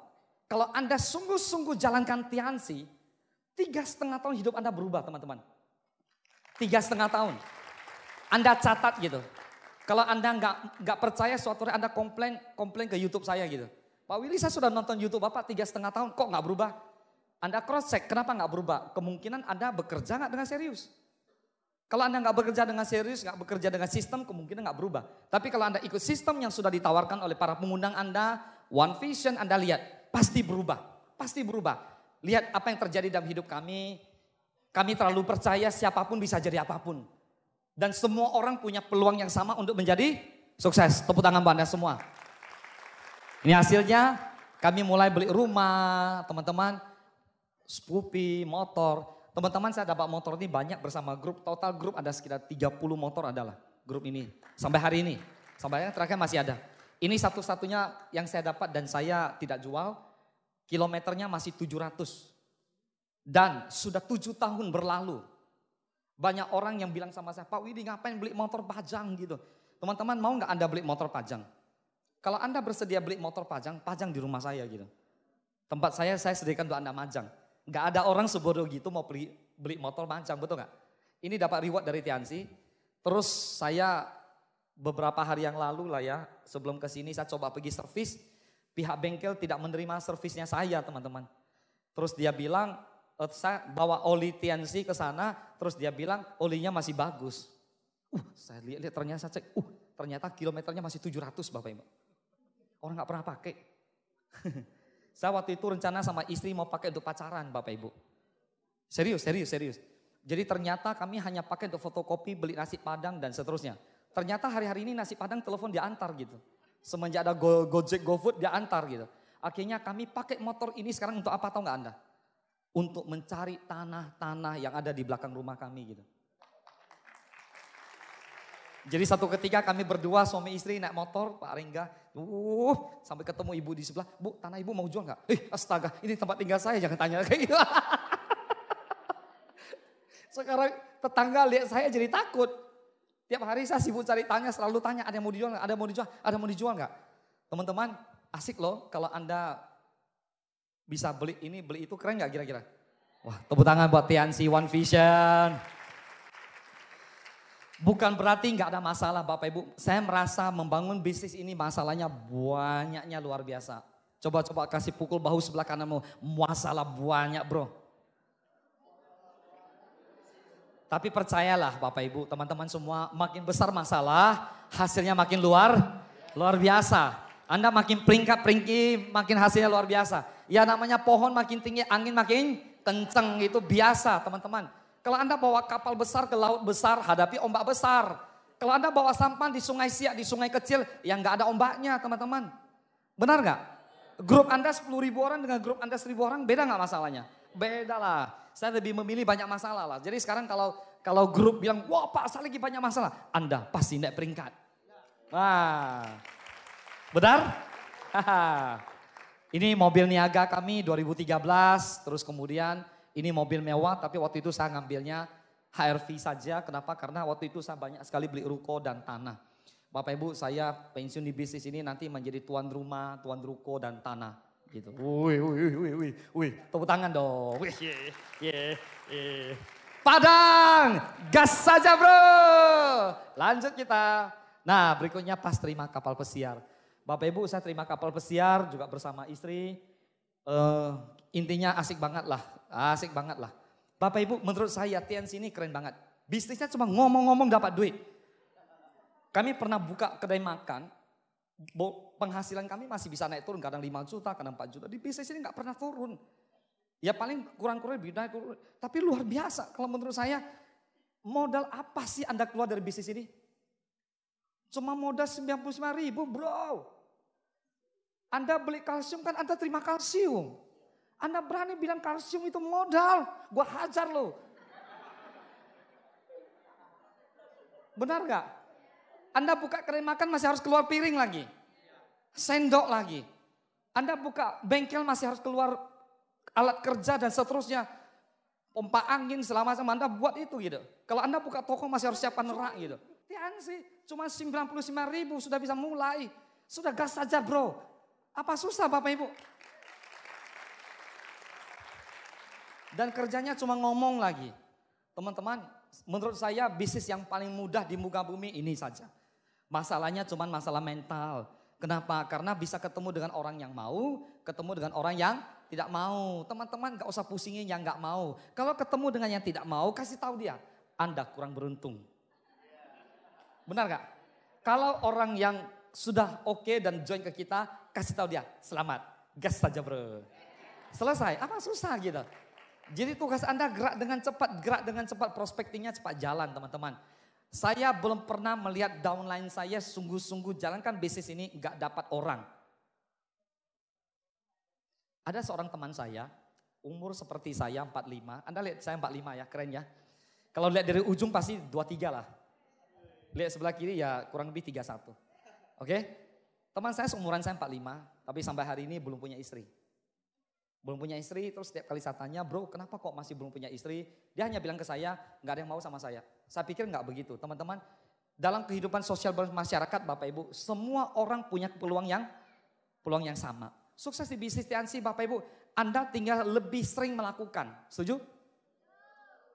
Kalau Anda sungguh-sungguh jalankan tiansi, tiga setengah tahun hidup Anda berubah teman-teman. Tiga setengah tahun. Anda catat gitu. Kalau Anda nggak nggak percaya suatu hari Anda komplain komplain ke YouTube saya gitu. Pak Willy saya sudah nonton YouTube Bapak tiga setengah tahun kok nggak berubah? Anda cross check kenapa nggak berubah? Kemungkinan Anda bekerja nggak dengan serius. Kalau Anda nggak bekerja dengan serius, nggak bekerja dengan sistem, kemungkinan nggak berubah. Tapi kalau Anda ikut sistem yang sudah ditawarkan oleh para pengundang Anda, One Vision Anda lihat, pasti berubah. Pasti berubah. Lihat apa yang terjadi dalam hidup kami, kami terlalu percaya siapapun bisa jadi apapun. Dan semua orang punya peluang yang sama untuk menjadi sukses. Tepuk tangan Anda semua. Ini hasilnya kami mulai beli rumah, teman-teman. Spupi, motor. Teman-teman saya dapat motor ini banyak bersama grup. Total grup ada sekitar 30 motor adalah grup ini. Sampai hari ini. Sampai hari ini terakhir masih ada. Ini satu-satunya yang saya dapat dan saya tidak jual. Kilometernya masih 700 dan sudah tujuh tahun berlalu. Banyak orang yang bilang sama saya, Pak Widi ngapain beli motor pajang gitu. Teman-teman mau nggak Anda beli motor pajang? Kalau Anda bersedia beli motor pajang, pajang di rumah saya gitu. Tempat saya, saya sediakan untuk Anda majang. Nggak ada orang sebodoh gitu mau beli, beli motor pajang, betul nggak? Ini dapat reward dari Tiansi. Terus saya beberapa hari yang lalu lah ya, sebelum kesini saya coba pergi servis, pihak bengkel tidak menerima servisnya saya teman-teman. Terus dia bilang, Eh, bawa oli TNC ke sana, terus dia bilang olinya masih bagus. Uh, saya lihat-lihat ternyata cek, uh, ternyata kilometernya masih 700 Bapak Ibu. Orang nggak pernah pakai. [LAUGHS] saya waktu itu rencana sama istri mau pakai untuk pacaran Bapak Ibu. Serius, serius, serius. Jadi ternyata kami hanya pakai untuk fotokopi, beli nasi padang dan seterusnya. Ternyata hari-hari ini nasi padang telepon dia antar gitu. Semenjak ada go, Gojek, GoFood dia antar gitu. Akhirnya kami pakai motor ini sekarang untuk apa tahu nggak Anda? untuk mencari tanah-tanah yang ada di belakang rumah kami gitu. Jadi satu ketika kami berdua suami istri naik motor Pak Ringga, uh sampai ketemu ibu di sebelah, bu tanah ibu mau jual nggak? Eh astaga ini tempat tinggal saya jangan tanya [LAUGHS] kayak gitu. Sekarang tetangga lihat saya jadi takut. Tiap hari saya sibuk cari tanya, selalu tanya ada yang mau dijual nggak? Ada yang mau dijual? Ada yang mau dijual nggak? Teman-teman asik loh kalau anda bisa beli ini, beli itu keren gak kira-kira? Wah, tepuk tangan buat TNC One Vision. Bukan berarti nggak ada masalah Bapak Ibu. Saya merasa membangun bisnis ini masalahnya banyaknya luar biasa. Coba-coba kasih pukul bahu sebelah kananmu. Masalah banyak bro. Tapi percayalah Bapak Ibu, teman-teman semua makin besar masalah hasilnya makin luar luar biasa. Anda makin peringkat-peringki, makin hasilnya luar biasa. Ya namanya pohon makin tinggi, angin makin kenceng. Itu biasa teman-teman. Kalau Anda bawa kapal besar ke laut besar, hadapi ombak besar. Kalau Anda bawa sampan di sungai siak, di sungai kecil, yang nggak ada ombaknya teman-teman. Benar nggak? Grup Anda 10 ribu orang dengan grup Anda 1000 orang, beda nggak masalahnya? Beda lah. Saya lebih memilih banyak masalah lah. Jadi sekarang kalau kalau grup bilang, wah Pak saya lagi banyak masalah. Anda pasti naik peringkat. Nah, Benar? [LAUGHS] ini mobil niaga kami 2013, terus kemudian ini mobil mewah tapi waktu itu saya ngambilnya HRV saja. Kenapa? Karena waktu itu saya banyak sekali beli ruko dan tanah. Bapak Ibu saya pensiun di bisnis ini nanti menjadi tuan rumah, tuan ruko dan tanah gitu. Wih, wih, wih, wih, wih, Tepuk tangan dong. Wih, yeah, yeah, yeah. Padang, gas saja bro. Lanjut kita. Nah berikutnya pas terima kapal pesiar. Bapak Ibu saya terima kapal pesiar juga bersama istri. Uh, intinya asik banget lah, asik banget lah. Bapak Ibu menurut saya TNC ini keren banget. Bisnisnya cuma ngomong-ngomong dapat duit. Kami pernah buka kedai makan, penghasilan kami masih bisa naik turun, kadang 5 juta, kadang 4 juta. Di bisnis ini nggak pernah turun. Ya paling kurang-kurang lebih naik, turun tapi luar biasa. Kalau menurut saya, modal apa sih Anda keluar dari bisnis ini? Cuma modal 99 ribu bro. Anda beli kalsium kan Anda terima kalsium. Anda berani bilang kalsium itu modal. Gua hajar lo. Benar gak? Anda buka keren makan masih harus keluar piring lagi. Sendok lagi. Anda buka bengkel masih harus keluar alat kerja dan seterusnya. Pompa angin selama sama Anda buat itu gitu. Kalau Anda buka toko masih harus siapkan rak gitu. Apaan sih? Cuma 95 ribu sudah bisa mulai. Sudah gas saja bro. Apa susah Bapak Ibu? Dan kerjanya cuma ngomong lagi. Teman-teman, menurut saya bisnis yang paling mudah di muka bumi ini saja. Masalahnya cuma masalah mental. Kenapa? Karena bisa ketemu dengan orang yang mau, ketemu dengan orang yang tidak mau. Teman-teman gak usah pusingin yang gak mau. Kalau ketemu dengan yang tidak mau, kasih tahu dia, Anda kurang beruntung. Benar gak? Kalau orang yang sudah oke okay dan join ke kita, kasih tahu dia, selamat. Gas saja bro. Selesai, apa susah gitu. Jadi tugas Anda gerak dengan cepat, gerak dengan cepat, prospektingnya cepat jalan teman-teman. Saya belum pernah melihat downline saya sungguh-sungguh jalankan bisnis ini gak dapat orang. Ada seorang teman saya, umur seperti saya 45, Anda lihat saya 45 ya, keren ya. Kalau lihat dari ujung pasti 23 lah. Lihat sebelah kiri ya kurang lebih 31. Oke? Okay? Teman saya seumuran saya 45, tapi sampai hari ini belum punya istri. Belum punya istri, terus setiap kali saya tanya, bro kenapa kok masih belum punya istri? Dia hanya bilang ke saya, nggak ada yang mau sama saya. Saya pikir nggak begitu. Teman-teman, dalam kehidupan sosial masyarakat Bapak Ibu, semua orang punya peluang yang peluang yang sama. Sukses di bisnis tiansi Bapak Ibu, Anda tinggal lebih sering melakukan. Setuju?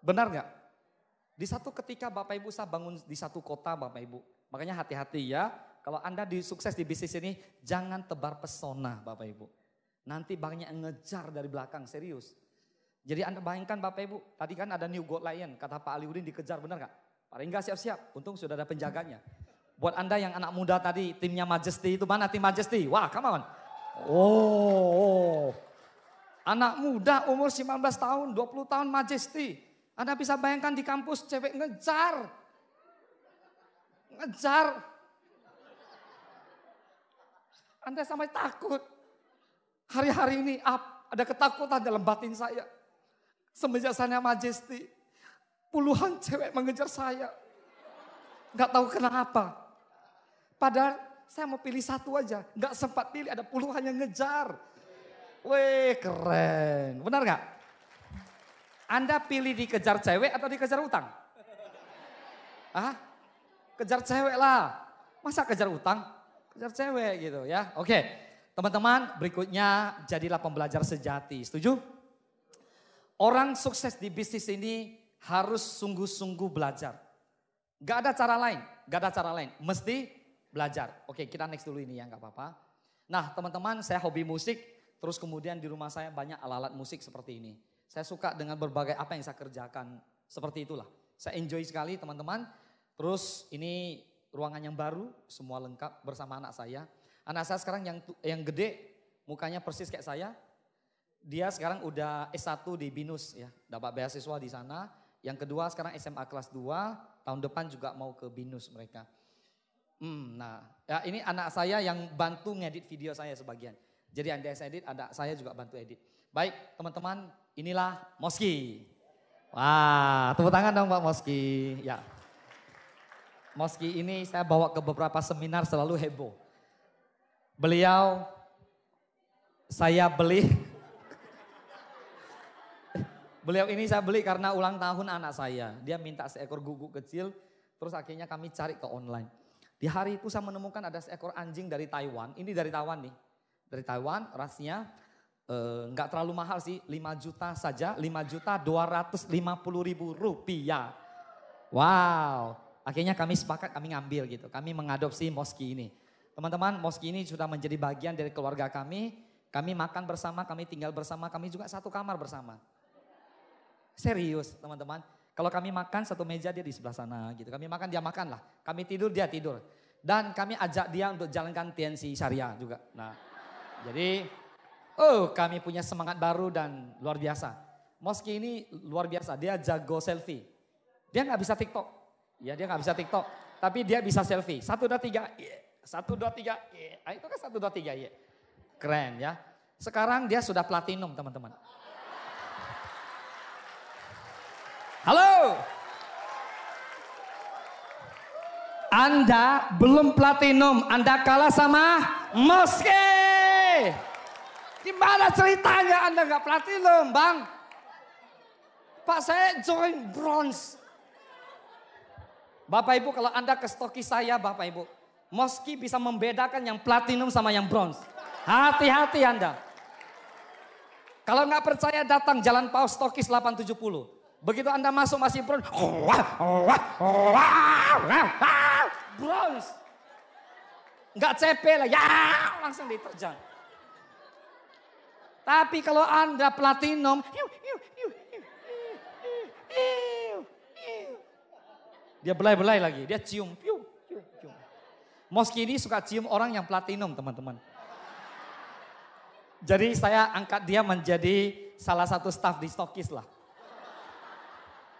Benar nggak? Di satu ketika Bapak Ibu saya bangun di satu kota Bapak Ibu. Makanya hati-hati ya. Kalau Anda di sukses di bisnis ini jangan tebar pesona Bapak Ibu. Nanti yang ngejar dari belakang serius. Jadi Anda bayangkan Bapak Ibu, tadi kan ada New Gold Lion, kata Pak Aliudin dikejar benar gak? paling gak siap-siap, untung sudah ada penjaganya. Buat Anda yang anak muda tadi, timnya Majesty itu mana tim Majesty? Wah, come on. Oh, oh. Anak muda umur 19 tahun, 20 tahun Majesty. Anda bisa bayangkan di kampus cewek ngejar. Ngejar. Anda sampai takut. Hari-hari ini up, ada ketakutan dalam batin saya. Semenjak saya majesti, puluhan cewek mengejar saya. Gak tahu kenapa. Padahal saya mau pilih satu aja. Gak sempat pilih, ada puluhan yang ngejar. Wih keren, benar gak? Anda pilih dikejar cewek atau dikejar utang? Hah? Kejar cewek lah. Masa kejar utang? Kejar cewek gitu ya. Oke. Teman-teman, berikutnya jadilah pembelajar sejati. Setuju? Orang sukses di bisnis ini harus sungguh-sungguh belajar. Gak ada cara lain, gak ada cara lain. Mesti belajar. Oke, kita next dulu ini ya, gak apa-apa. Nah, teman-teman, saya hobi musik. Terus kemudian di rumah saya banyak alat-alat musik seperti ini. Saya suka dengan berbagai apa yang saya kerjakan. Seperti itulah. Saya enjoy sekali teman-teman. Terus ini ruangan yang baru, semua lengkap bersama anak saya. Anak saya sekarang yang yang gede, mukanya persis kayak saya. Dia sekarang udah S1 di BINUS ya, dapat beasiswa di sana. Yang kedua sekarang SMA kelas 2, tahun depan juga mau ke BINUS mereka. Hmm, nah, ya ini anak saya yang bantu ngedit video saya sebagian. Jadi Anda yang edit, ada saya juga bantu edit. Baik, teman-teman, Inilah Moski. Wah, tepuk tangan dong Pak Moski. Ya. Moski ini saya bawa ke beberapa seminar selalu heboh. Beliau saya beli [LAUGHS] Beliau ini saya beli karena ulang tahun anak saya. Dia minta seekor guguk kecil, terus akhirnya kami cari ke online. Di hari itu saya menemukan ada seekor anjing dari Taiwan. Ini dari Taiwan nih. Dari Taiwan, rasnya Eh, nggak uh, terlalu mahal sih, 5 juta saja, 5 juta 250 ribu rupiah. Wow, akhirnya kami sepakat kami ngambil gitu, kami mengadopsi moski ini. Teman-teman, moski ini sudah menjadi bagian dari keluarga kami, kami makan bersama, kami tinggal bersama, kami juga satu kamar bersama. Serius teman-teman, kalau kami makan satu meja dia di sebelah sana gitu, kami makan dia makan lah, kami tidur dia tidur. Dan kami ajak dia untuk jalankan TNC syariah juga. Nah, jadi oh kami punya semangat baru dan luar biasa. Moski ini luar biasa, dia jago selfie. Dia nggak bisa TikTok, ya dia nggak bisa TikTok, tapi dia bisa selfie. Satu dua tiga, iya. satu dua tiga, iya. ah, itu kan satu dua tiga ya. Keren ya. Sekarang dia sudah platinum teman-teman. Halo. Anda belum platinum, Anda kalah sama Moski. Gimana ceritanya Anda nggak platinum, Bang? Pak, saya join bronze. Bapak Ibu, kalau Anda ke stoki saya, Bapak Ibu, Moski bisa membedakan yang platinum sama yang bronze. Hati-hati Anda. Kalau nggak percaya datang Jalan Paus Stoki 870. Begitu Anda masuk masih bronze. Bronze. Nggak CP lah. Ya, langsung diterjang. Tapi kalau Anda platinum, dia belai-belai lagi, dia cium. Moski ini suka cium orang yang platinum teman-teman. Jadi saya angkat dia menjadi salah satu staff di Stokis lah.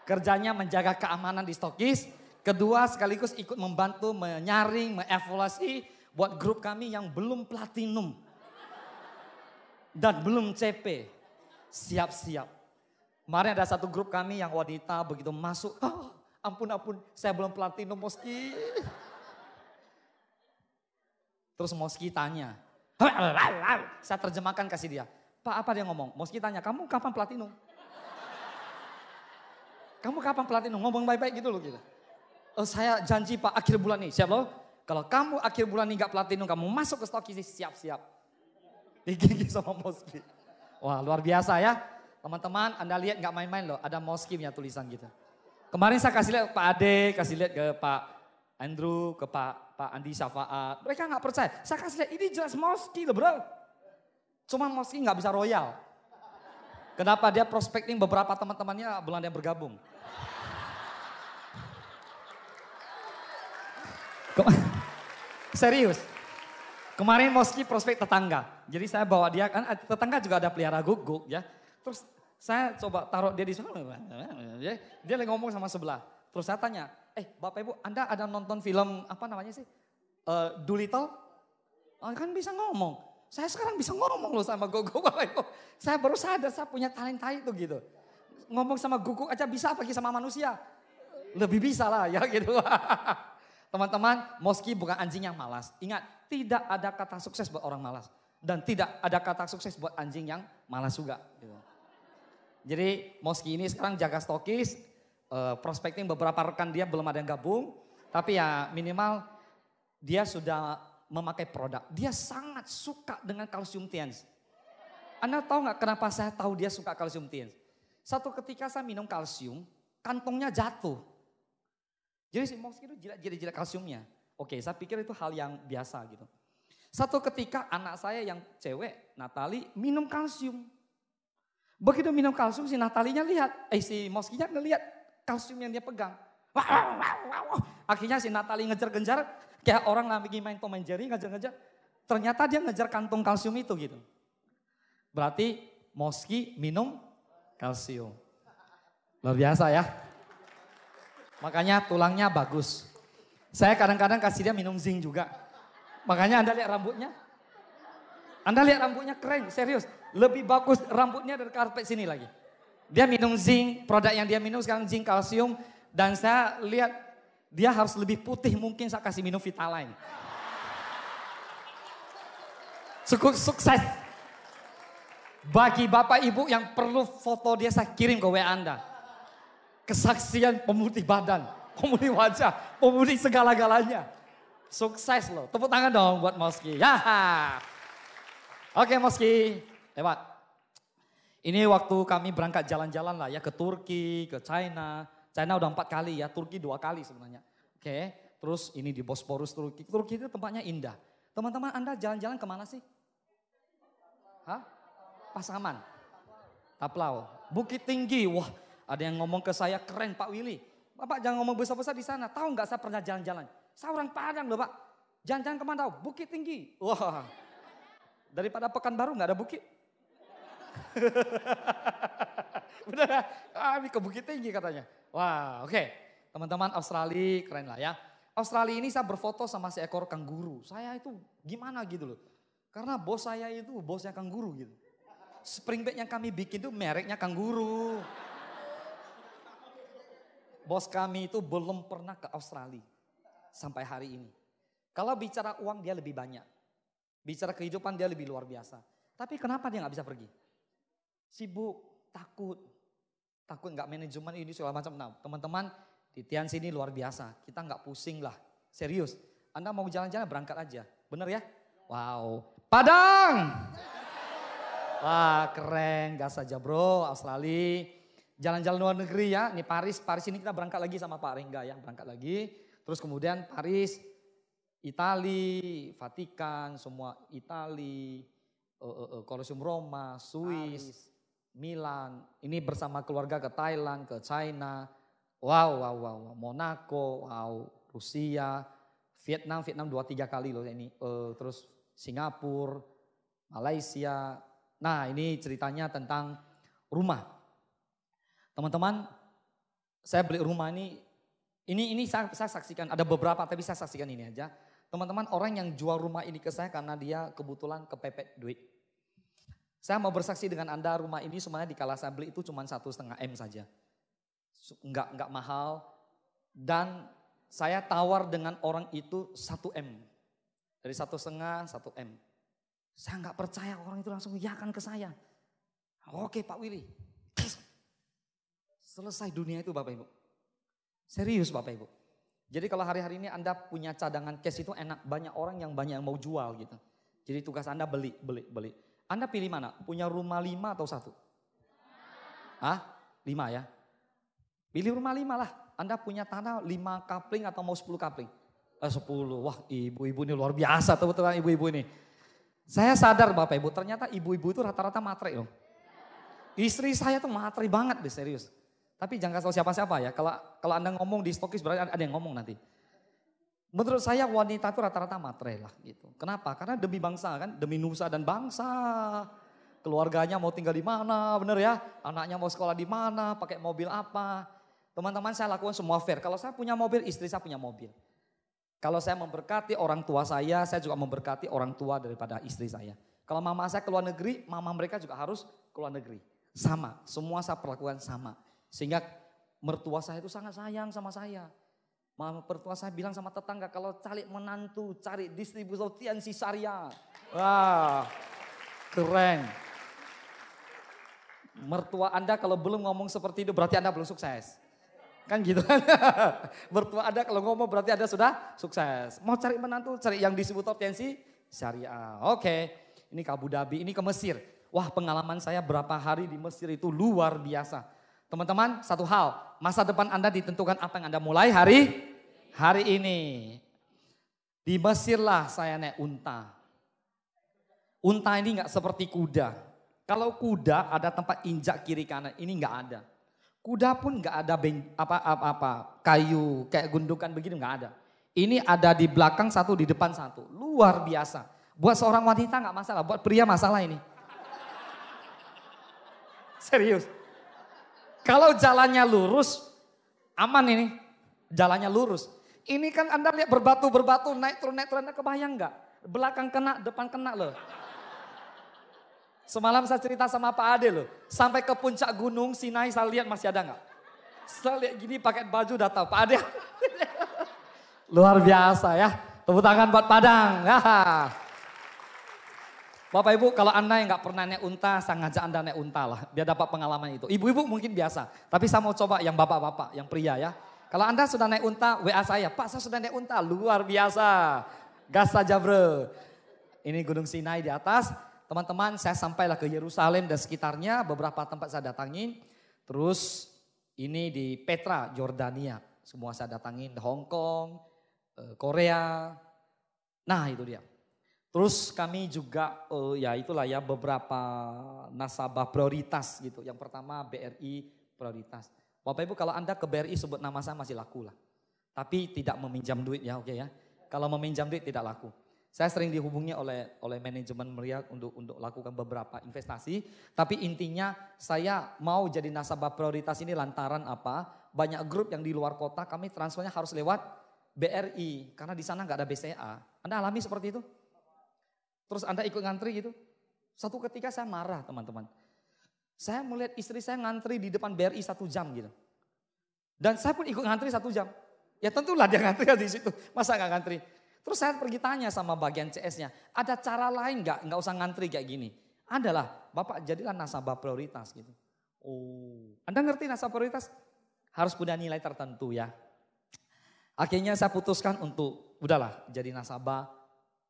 Kerjanya menjaga keamanan di Stokis. Kedua sekaligus ikut membantu menyaring, mengevaluasi buat grup kami yang belum platinum dan belum CP. Siap-siap. Kemarin ada satu grup kami yang wanita begitu masuk. Oh, ampun ampun, saya belum platinum moski. Terus moski tanya. Saya terjemahkan kasih dia. Pak apa dia ngomong? Moski tanya, kamu kapan platinum? Kamu kapan platinum? Ngomong baik-baik gitu loh gitu. Oh, saya janji pak akhir bulan nih, siap loh? Kalau kamu akhir bulan nih gak platinum, kamu masuk ke stok stoki siap-siap. Digigi sama Mosby. Wah luar biasa ya. Teman-teman Anda lihat nggak main-main loh, ada Mosby punya tulisan gitu. Kemarin saya kasih lihat Pak Ade, kasih lihat ke Pak Andrew, ke Pak Pak Andi Syafaat. Mereka nggak percaya. Saya kasih lihat ini jelas Moski, loh bro. Cuma Moski nggak bisa royal. Kenapa dia prospecting beberapa teman-temannya bulan yang bergabung. [LAUGHS] Serius, Kemarin Moski prospek tetangga. Jadi saya bawa dia kan eh, tetangga juga ada pelihara guguk ya. Terus saya coba taruh dia di sana. Ya, dia, lagi ngomong sama sebelah. Terus saya tanya, "Eh, Bapak Ibu, Anda ada nonton film apa namanya sih? Uh, Doolittle?" Oh, kan bisa ngomong. Saya sekarang bisa ngomong loh sama guguk [LAUGHS] Bapak Ibu. Saya baru sadar saya punya talenta itu gitu. Ngomong sama guguk aja bisa apalagi sama manusia. Lebih bisa lah ya gitu. [LAUGHS] Teman-teman, moski bukan anjing yang malas. Ingat, tidak ada kata sukses buat orang malas. Dan tidak ada kata sukses buat anjing yang malas juga. Gitu. Jadi moski ini sekarang jaga stokis, uh, eh, prospecting beberapa rekan dia belum ada yang gabung. Tapi ya minimal dia sudah memakai produk. Dia sangat suka dengan kalsium tians. Anda tahu nggak kenapa saya tahu dia suka kalsium tians? Satu ketika saya minum kalsium, kantongnya jatuh. Jadi si monster itu jilat-jilat kalsiumnya. Oke, saya pikir itu hal yang biasa gitu. Satu ketika anak saya yang cewek, Natali, minum kalsium. Begitu minum kalsium si Natalinya lihat, eh si Moskinya ngelihat kalsium yang dia pegang. Wah, wah, wah, wah. Akhirnya si Natali ngejar genjar kayak orang lagi main Tom Jerry ngejar-ngejar. Ternyata dia ngejar kantong kalsium itu gitu. Berarti Moski minum kalsium. Luar biasa ya. Makanya tulangnya bagus. Saya kadang-kadang kasih dia minum zinc juga. Makanya Anda lihat rambutnya. Anda lihat rambutnya keren, serius. Lebih bagus rambutnya dari karpet sini lagi. Dia minum zinc, produk yang dia minum sekarang zinc kalsium. Dan saya lihat dia harus lebih putih mungkin saya kasih minum Vitaline. Cukup sukses. Bagi bapak ibu yang perlu foto dia saya kirim ke WA Anda kesaksian pemutih badan, pemutih wajah, pemutih segala-galanya. Sukses loh. Tepuk tangan dong buat Moski. Ya. Oke Moski, lewat. Ini waktu kami berangkat jalan-jalan lah ya ke Turki, ke China. China udah empat kali ya, Turki dua kali sebenarnya. Oke, terus ini di Bosporus Turki. Turki itu tempatnya indah. Teman-teman Anda jalan-jalan kemana sih? Hah? Pasaman. Taplau. Bukit Tinggi, wah ada yang ngomong ke saya, keren Pak Willy. Bapak jangan ngomong besar-besar di sana. Tahu nggak saya pernah jalan-jalan? Saya orang Padang loh Pak. Jalan-jalan kemana tahu? Bukit Tinggi. Wah. Daripada Pekanbaru nggak ada bukit. [LAUGHS] Bener ya? Ah, ke Bukit Tinggi katanya. Wah oke. Okay. Teman-teman Australia keren lah ya. Australia ini saya berfoto sama seekor kangguru. Saya itu gimana gitu loh. Karena bos saya itu bosnya kangguru gitu. Spring Springback yang kami bikin itu mereknya kangguru. Bos kami itu belum pernah ke Australia sampai hari ini. Kalau bicara uang dia lebih banyak. Bicara kehidupan dia lebih luar biasa. Tapi kenapa dia nggak bisa pergi? Sibuk, takut. Takut nggak manajemen ini segala macam. Nah, teman-teman di Tian sini luar biasa. Kita nggak pusing lah. Serius. Anda mau jalan-jalan berangkat aja. Bener ya? Wow. Padang! Wah keren, gas aja bro, Australia jalan-jalan luar negeri ya. ini Paris, Paris ini kita berangkat lagi sama Pak Rengga ya, berangkat lagi. Terus kemudian Paris, Itali, Vatikan, semua Itali, Kolosium eh, eh, eh, uh, uh, Roma, Swiss, Milan. Ini bersama keluarga ke Thailand, ke China. Wow, wow, wow, wow. Monaco, wow, Rusia, Vietnam, Vietnam dua tiga kali loh ini. Uh, terus Singapura, Malaysia. Nah ini ceritanya tentang rumah. Teman-teman, saya beli rumah ini, ini ini saya, saya saksikan, ada beberapa tapi saya saksikan ini aja. Teman-teman orang yang jual rumah ini ke saya karena dia kebetulan kepepet duit. Saya mau bersaksi dengan Anda rumah ini semuanya di kala saya beli itu cuma satu setengah M saja. Enggak, enggak mahal. Dan saya tawar dengan orang itu satu M. Dari satu setengah, satu M. Saya nggak percaya orang itu langsung iya kan ke saya. Oke Pak Willy, Selesai dunia itu Bapak Ibu. Serius Bapak Ibu. Jadi kalau hari-hari ini Anda punya cadangan cash itu enak banyak orang yang banyak yang mau jual gitu. Jadi tugas Anda beli, beli, beli. Anda pilih mana? Punya rumah lima atau satu? Ah, lima ya. Pilih rumah lima lah. Anda punya tanah lima kapling atau mau sepuluh kapling? Eh, sepuluh. Wah, ibu-ibu ini luar biasa teman-teman ibu-ibu ini. Saya sadar Bapak Ibu, ternyata ibu-ibu itu rata-rata matre loh. Istri saya tuh matre banget deh serius. Tapi jangan kasih tahu siapa-siapa ya. Kalau kalau Anda ngomong di stokis berarti ada yang ngomong nanti. Menurut saya wanita itu rata-rata matre lah gitu. Kenapa? Karena demi bangsa kan, demi nusa dan bangsa. Keluarganya mau tinggal di mana, bener ya? Anaknya mau sekolah di mana, pakai mobil apa. Teman-teman saya lakukan semua fair. Kalau saya punya mobil, istri saya punya mobil. Kalau saya memberkati orang tua saya, saya juga memberkati orang tua daripada istri saya. Kalau mama saya keluar negeri, mama mereka juga harus keluar negeri. Sama, semua saya perlakukan sama. Sehingga mertua saya itu sangat sayang sama saya. Mama mertua saya bilang sama tetangga kalau cari menantu, cari distributor TNC syariah. Wah, keren. Mertua Anda kalau belum ngomong seperti itu berarti Anda belum sukses. Kan gitu kan. [LAUGHS] mertua Anda kalau ngomong berarti Anda sudah sukses. Mau cari menantu, cari yang distributor si syariah. Oke, ini ke Abu Dhabi, ini ke Mesir. Wah pengalaman saya berapa hari di Mesir itu luar biasa Teman-teman, satu hal, masa depan Anda ditentukan apa yang Anda mulai hari hari ini. Di Mesir lah saya naik unta. Unta ini nggak seperti kuda. Kalau kuda ada tempat injak kiri kanan, ini nggak ada. Kuda pun nggak ada apa-apa kayu kayak gundukan begini nggak ada. Ini ada di belakang satu, di depan satu. Luar biasa. Buat seorang wanita nggak masalah, buat pria masalah ini. [LAUGHS] Serius. Kalau jalannya lurus, aman ini. Jalannya lurus. Ini kan Anda lihat berbatu-berbatu, naik turun, naik turun, Anda kebayang nggak? Belakang kena, depan kena loh. Semalam saya cerita sama Pak Ade loh, sampai ke puncak gunung Sinai saya lihat masih ada nggak? Saya lihat gini pakai baju udah Pak Ade. [LAUGHS] Luar biasa ya. Tepuk tangan buat Padang. Ya. [LAUGHS] Bapak Ibu kalau Anda yang nggak pernah naik unta, saya ngajak Anda naik unta lah. Biar dapat pengalaman itu. Ibu-ibu mungkin biasa. Tapi saya mau coba yang bapak-bapak, yang pria ya. Kalau Anda sudah naik unta, WA saya. Pak saya sudah naik unta, luar biasa. Gas saja bro. Ini Gunung Sinai di atas. Teman-teman saya sampailah ke Yerusalem dan sekitarnya. Beberapa tempat saya datangin. Terus ini di Petra, Jordania. Semua saya datangin. Hong Kong, eh, Korea. Nah itu dia. Terus kami juga uh, ya itulah ya beberapa nasabah prioritas gitu. Yang pertama BRI prioritas. Bapak Ibu kalau Anda ke BRI sebut nama saya masih laku lah. Tapi tidak meminjam duit ya oke okay ya. Kalau meminjam duit tidak laku. Saya sering dihubungi oleh oleh manajemen meriah untuk untuk lakukan beberapa investasi. Tapi intinya saya mau jadi nasabah prioritas ini lantaran apa? Banyak grup yang di luar kota kami transfernya harus lewat BRI karena di sana nggak ada BCA. Anda alami seperti itu? Terus Anda ikut ngantri gitu. Satu ketika saya marah teman-teman. Saya melihat istri saya ngantri di depan BRI satu jam gitu. Dan saya pun ikut ngantri satu jam. Ya tentulah dia ngantri di situ. Masa nggak ngantri? Terus saya pergi tanya sama bagian CS-nya. Ada cara lain nggak? Nggak usah ngantri kayak gini. Adalah Bapak jadilah nasabah prioritas gitu. Oh, Anda ngerti nasabah prioritas? Harus punya nilai tertentu ya. Akhirnya saya putuskan untuk udahlah jadi nasabah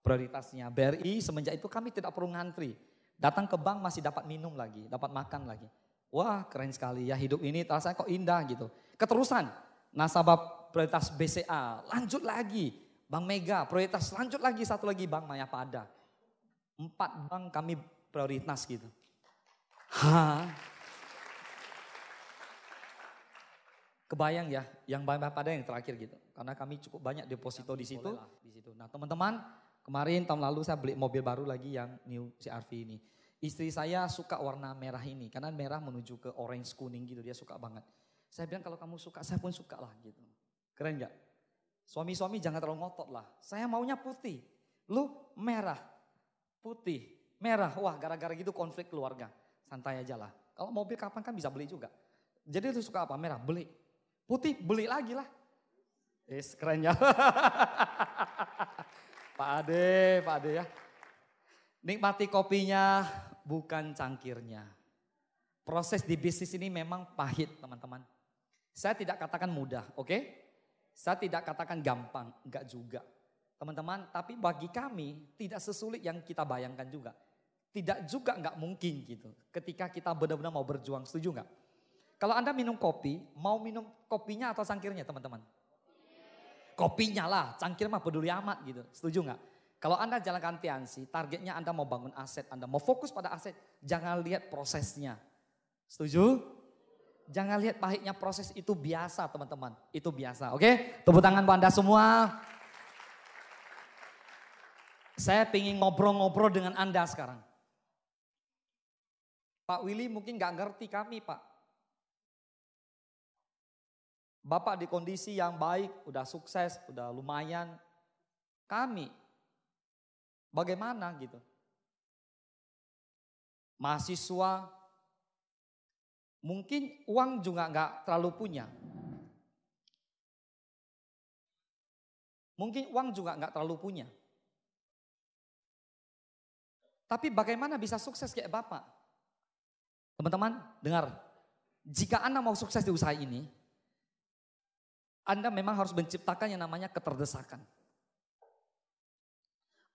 prioritasnya. BRI semenjak itu kami tidak perlu ngantri. Datang ke bank masih dapat minum lagi, dapat makan lagi. Wah keren sekali ya hidup ini rasanya kok indah gitu. Keterusan nasabah prioritas BCA lanjut lagi. Bank Mega prioritas lanjut lagi satu lagi Bank Mayapada. Empat bank kami prioritas gitu. Ha. Kebayang ya, yang Bank Mayapada yang terakhir gitu. Karena kami cukup banyak deposito di situ. Di situ. Nah teman-teman Kemarin tahun lalu saya beli mobil baru lagi yang new CRV ini. Istri saya suka warna merah ini karena merah menuju ke orange kuning gitu dia suka banget. Saya bilang kalau kamu suka saya pun suka lah gitu. Keren nggak? Suami-suami jangan terlalu ngotot lah. Saya maunya putih. Lu merah, putih, merah. Wah gara-gara gitu konflik keluarga. Santai aja lah. Kalau mobil kapan kan bisa beli juga. Jadi itu suka apa? Merah, beli. Putih, beli lagi lah. Eh, keren ya. [LAUGHS] Pak Ade, Pak Ade ya. Nikmati kopinya, bukan cangkirnya. Proses di bisnis ini memang pahit teman-teman. Saya tidak katakan mudah, oke? Okay? Saya tidak katakan gampang, enggak juga. Teman-teman, tapi bagi kami tidak sesulit yang kita bayangkan juga. Tidak juga enggak mungkin gitu. Ketika kita benar-benar mau berjuang, setuju enggak? Kalau Anda minum kopi, mau minum kopinya atau cangkirnya teman-teman? kopinya lah, cangkir mah peduli amat gitu. Setuju nggak? Kalau Anda jalan kantiansi, targetnya Anda mau bangun aset, Anda mau fokus pada aset, jangan lihat prosesnya. Setuju? Jangan lihat pahitnya proses itu biasa teman-teman, itu biasa. Oke, tepuk tangan buat Anda semua. Saya ingin ngobrol-ngobrol dengan Anda sekarang. Pak Willy mungkin nggak ngerti kami Pak, Bapak di kondisi yang baik, udah sukses, udah lumayan. Kami bagaimana gitu? Mahasiswa mungkin uang juga nggak terlalu punya. Mungkin uang juga nggak terlalu punya. Tapi bagaimana bisa sukses kayak Bapak? Teman-teman, dengar. Jika Anda mau sukses di usaha ini, anda memang harus menciptakan yang namanya keterdesakan.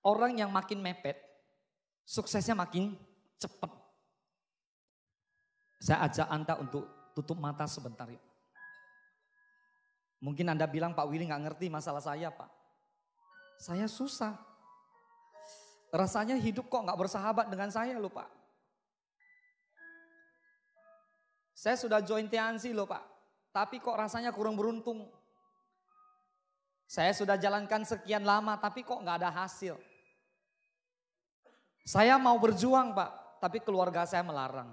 Orang yang makin mepet, suksesnya makin cepat. Saya ajak Anda untuk tutup mata sebentar yuk. Mungkin Anda bilang Pak Willy nggak ngerti masalah saya Pak. Saya susah. Rasanya hidup kok nggak bersahabat dengan saya loh Pak. Saya sudah join Tiansi loh Pak. Tapi kok rasanya kurang beruntung. Saya sudah jalankan sekian lama tapi kok nggak ada hasil. Saya mau berjuang pak, tapi keluarga saya melarang.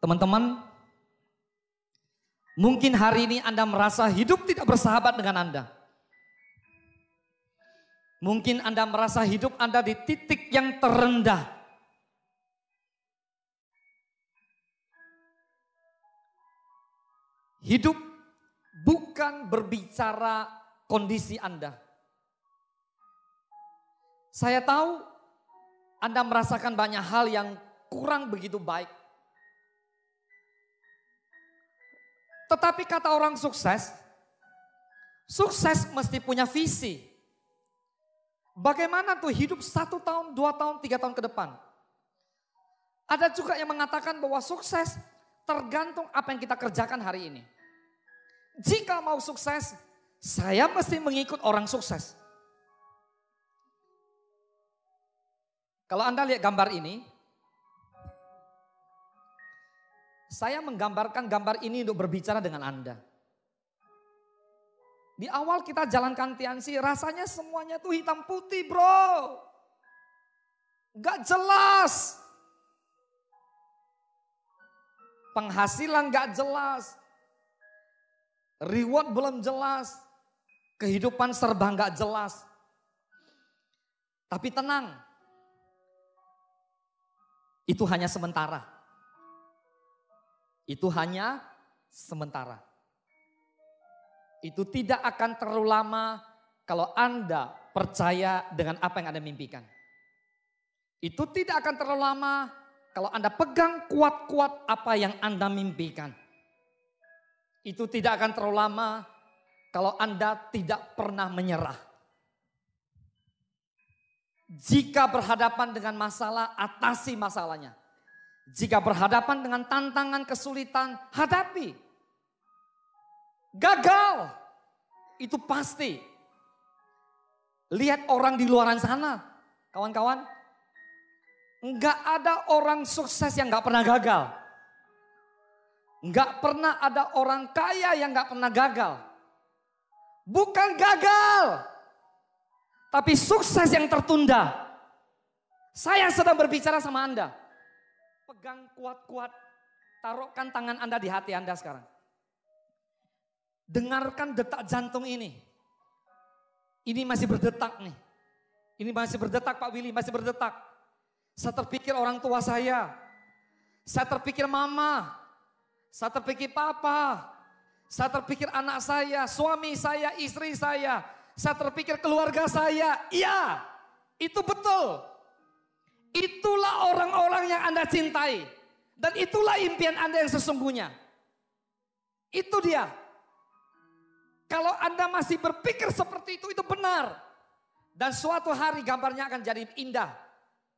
Teman-teman, mungkin hari ini Anda merasa hidup tidak bersahabat dengan Anda. Mungkin Anda merasa hidup Anda di titik yang terendah. Hidup bukan berbicara kondisi Anda. Saya tahu Anda merasakan banyak hal yang kurang begitu baik. Tetapi kata orang sukses, sukses mesti punya visi. Bagaimana tuh hidup satu tahun, dua tahun, tiga tahun ke depan. Ada juga yang mengatakan bahwa sukses tergantung apa yang kita kerjakan hari ini. Jika mau sukses, saya mesti mengikut orang sukses. Kalau Anda lihat gambar ini, saya menggambarkan gambar ini untuk berbicara dengan Anda. Di awal kita jalankan tiansi, rasanya semuanya tuh hitam putih bro. Gak jelas. Penghasilan gak jelas. Reward belum jelas. Kehidupan serba nggak jelas. Tapi tenang. Itu hanya sementara. Itu hanya sementara. Itu tidak akan terlalu lama kalau Anda percaya dengan apa yang Anda mimpikan. Itu tidak akan terlalu lama kalau Anda pegang kuat-kuat apa yang Anda mimpikan itu tidak akan terlalu lama kalau Anda tidak pernah menyerah. Jika berhadapan dengan masalah, atasi masalahnya. Jika berhadapan dengan tantangan, kesulitan, hadapi. Gagal, itu pasti. Lihat orang di luar sana, kawan-kawan. Enggak ada orang sukses yang enggak pernah gagal. Nggak pernah ada orang kaya yang nggak pernah gagal. Bukan gagal, tapi sukses yang tertunda. Saya sedang berbicara sama Anda. Pegang kuat-kuat, taruhkan tangan Anda di hati Anda sekarang. Dengarkan detak jantung ini. Ini masih berdetak nih. Ini masih berdetak Pak Willy, masih berdetak. Saya terpikir orang tua saya. Saya terpikir mama. Saya terpikir papa, saya terpikir anak saya, suami saya, istri saya, saya terpikir keluarga saya. Iya, itu betul. Itulah orang-orang yang Anda cintai. Dan itulah impian Anda yang sesungguhnya. Itu dia. Kalau Anda masih berpikir seperti itu, itu benar. Dan suatu hari gambarnya akan jadi indah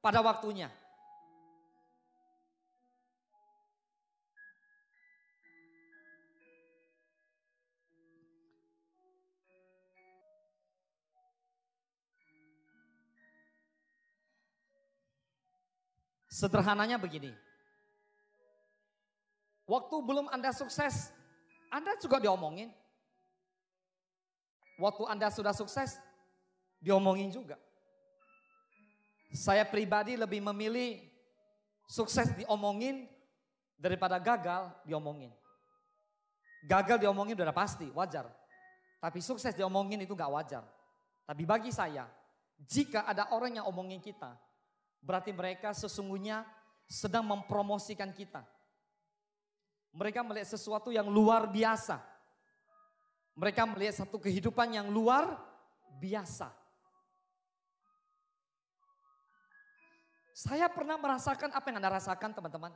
pada waktunya. Sederhananya begini. Waktu belum Anda sukses, Anda juga diomongin. Waktu Anda sudah sukses, diomongin juga. Saya pribadi lebih memilih sukses diomongin daripada gagal diomongin. Gagal diomongin udah pasti, wajar. Tapi sukses diomongin itu gak wajar. Tapi bagi saya, jika ada orang yang omongin kita, Berarti mereka sesungguhnya sedang mempromosikan kita. Mereka melihat sesuatu yang luar biasa. Mereka melihat satu kehidupan yang luar biasa. Saya pernah merasakan apa yang Anda rasakan, teman-teman.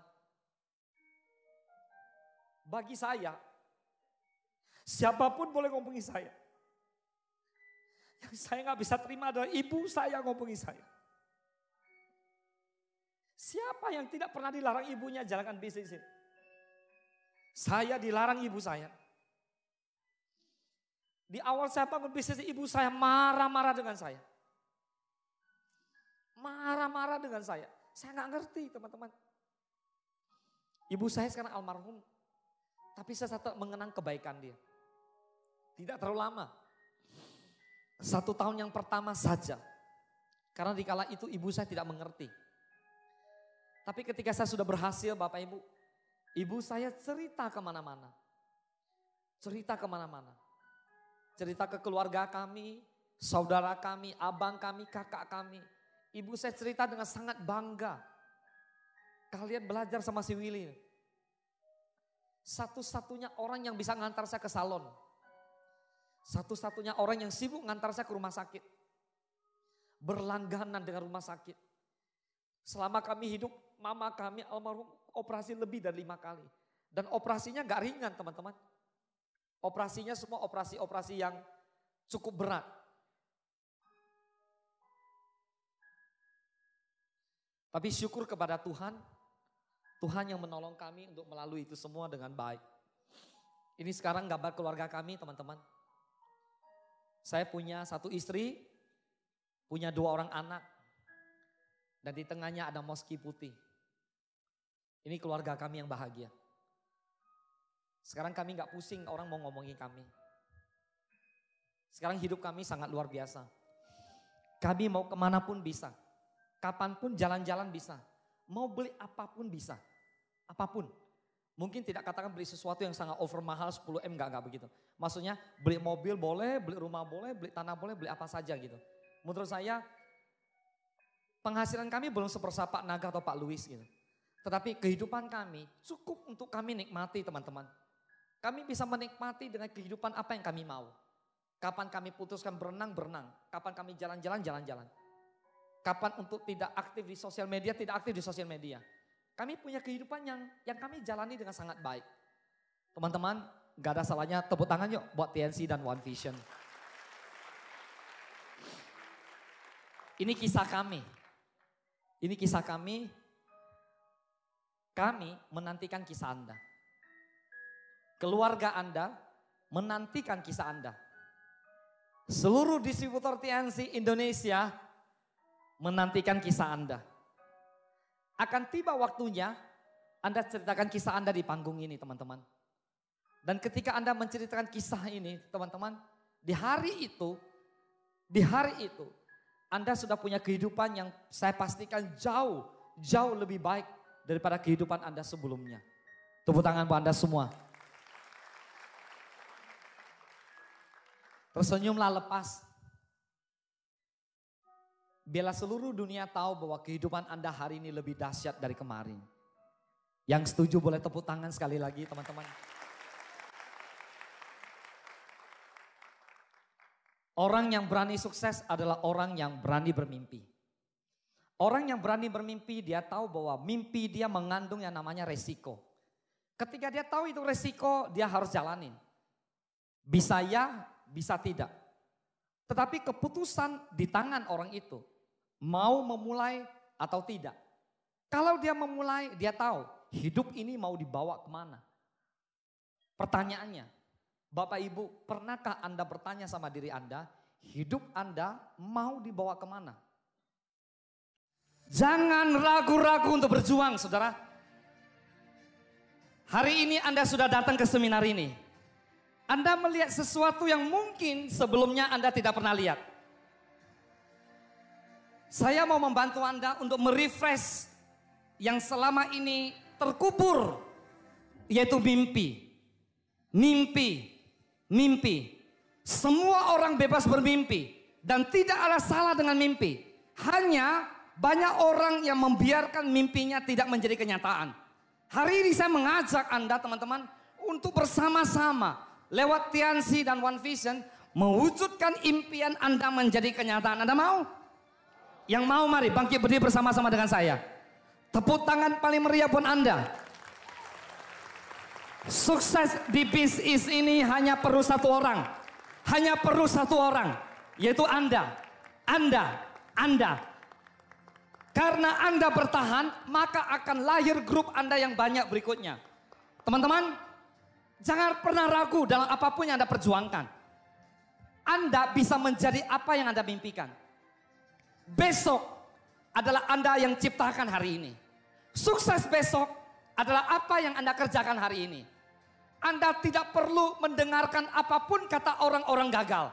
Bagi saya, siapapun boleh ngomongin saya. Yang saya nggak bisa terima adalah ibu saya ngomongin saya. Siapa yang tidak pernah dilarang ibunya jalankan bisnis ini? Saya dilarang ibu saya. Di awal saya bangun bisnis ibu saya marah-marah dengan saya. Marah-marah dengan saya. Saya nggak ngerti teman-teman. Ibu saya sekarang almarhum. Tapi saya tetap mengenang kebaikan dia. Tidak terlalu lama. Satu tahun yang pertama saja. Karena dikala itu ibu saya tidak mengerti tapi ketika saya sudah berhasil Bapak Ibu, ibu saya cerita kemana-mana. Cerita kemana-mana. Cerita ke keluarga kami, saudara kami, abang kami, kakak kami. Ibu saya cerita dengan sangat bangga. Kalian belajar sama si Willy. Satu-satunya orang yang bisa ngantar saya ke salon. Satu-satunya orang yang sibuk ngantar saya ke rumah sakit. Berlangganan dengan rumah sakit Selama kami hidup, mama kami almarhum operasi lebih dari lima kali. Dan operasinya gak ringan teman-teman. Operasinya semua operasi-operasi yang cukup berat. Tapi syukur kepada Tuhan, Tuhan yang menolong kami untuk melalui itu semua dengan baik. Ini sekarang gambar keluarga kami teman-teman. Saya punya satu istri, punya dua orang anak. Dan di tengahnya ada moski putih. Ini keluarga kami yang bahagia. Sekarang kami nggak pusing orang mau ngomongin kami. Sekarang hidup kami sangat luar biasa. Kami mau kemanapun bisa. Kapanpun jalan-jalan bisa. Mau beli apapun bisa. Apapun. Mungkin tidak katakan beli sesuatu yang sangat over mahal 10M nggak gak begitu. Maksudnya beli mobil boleh, beli rumah boleh, beli tanah boleh, beli apa saja gitu. Menurut saya Penghasilan kami belum sepersepak Naga atau Pak Louis gitu. Tetapi kehidupan kami cukup untuk kami nikmati teman-teman. Kami bisa menikmati dengan kehidupan apa yang kami mau. Kapan kami putuskan berenang, berenang. Kapan kami jalan-jalan, jalan-jalan. Kapan untuk tidak aktif di sosial media, tidak aktif di sosial media. Kami punya kehidupan yang yang kami jalani dengan sangat baik. Teman-teman, gak ada salahnya tepuk tangan yuk buat TNC dan One Vision. Ini kisah kami. Ini kisah kami. Kami menantikan kisah Anda. Keluarga Anda menantikan kisah Anda. Seluruh distributor TNC Indonesia menantikan kisah Anda. Akan tiba waktunya Anda ceritakan kisah Anda di panggung ini teman-teman. Dan ketika Anda menceritakan kisah ini teman-teman, di hari itu, di hari itu anda sudah punya kehidupan yang saya pastikan jauh, jauh lebih baik daripada kehidupan Anda sebelumnya. Tepuk tangan buat Anda semua. Tersenyumlah lepas. Bila seluruh dunia tahu bahwa kehidupan Anda hari ini lebih dahsyat dari kemarin. Yang setuju boleh tepuk tangan sekali lagi teman-teman. Orang yang berani sukses adalah orang yang berani bermimpi. Orang yang berani bermimpi dia tahu bahwa mimpi dia mengandung yang namanya resiko. Ketika dia tahu itu resiko dia harus jalanin. Bisa ya, bisa tidak. Tetapi keputusan di tangan orang itu. Mau memulai atau tidak. Kalau dia memulai dia tahu hidup ini mau dibawa kemana. Pertanyaannya, Bapak Ibu, pernahkah Anda bertanya sama diri Anda, hidup Anda mau dibawa kemana? Jangan ragu-ragu untuk berjuang, saudara. Hari ini Anda sudah datang ke seminar ini. Anda melihat sesuatu yang mungkin sebelumnya Anda tidak pernah lihat. Saya mau membantu Anda untuk merefresh yang selama ini terkubur, yaitu mimpi. Mimpi mimpi. Semua orang bebas bermimpi dan tidak ada salah dengan mimpi. Hanya banyak orang yang membiarkan mimpinya tidak menjadi kenyataan. Hari ini saya mengajak Anda teman-teman untuk bersama-sama lewat Tiansi dan One Vision mewujudkan impian Anda menjadi kenyataan. Anda mau? Yang mau mari bangkit berdiri bersama-sama dengan saya. Tepuk tangan paling meriah pun Anda. Sukses di bisnis ini hanya perlu satu orang. Hanya perlu satu orang, yaitu Anda. Anda, Anda. Karena Anda bertahan, maka akan lahir grup Anda yang banyak berikutnya. Teman-teman, jangan pernah ragu dalam apapun yang Anda perjuangkan. Anda bisa menjadi apa yang Anda mimpikan. Besok adalah Anda yang ciptakan hari ini. Sukses besok adalah apa yang Anda kerjakan hari ini. Anda tidak perlu mendengarkan apapun kata orang-orang gagal.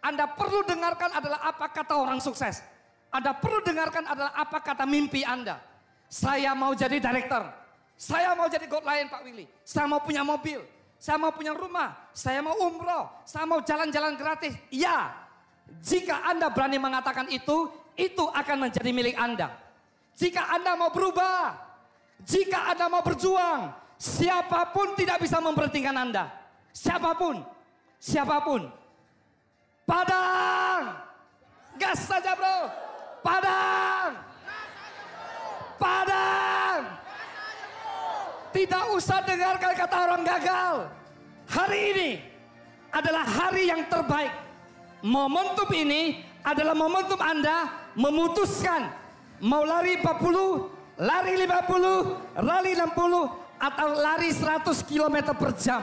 Anda perlu dengarkan adalah apa kata orang sukses. Anda perlu dengarkan adalah apa kata mimpi Anda. Saya mau jadi director. Saya mau jadi God lain Pak Willy. Saya mau punya mobil. Saya mau punya rumah. Saya mau umroh. Saya mau jalan-jalan gratis. Ya, jika Anda berani mengatakan itu, itu akan menjadi milik Anda. Jika Anda mau berubah, jika Anda mau berjuang, Siapapun tidak bisa memperhatikan Anda. Siapapun. Siapapun. Padang. Gas saja bro. Padang. Padang. Tidak usah dengarkan kata orang gagal. Hari ini adalah hari yang terbaik. Momentum ini adalah momentum Anda memutuskan mau lari 40, lari 50, lari 60, atau lari 100 km per jam.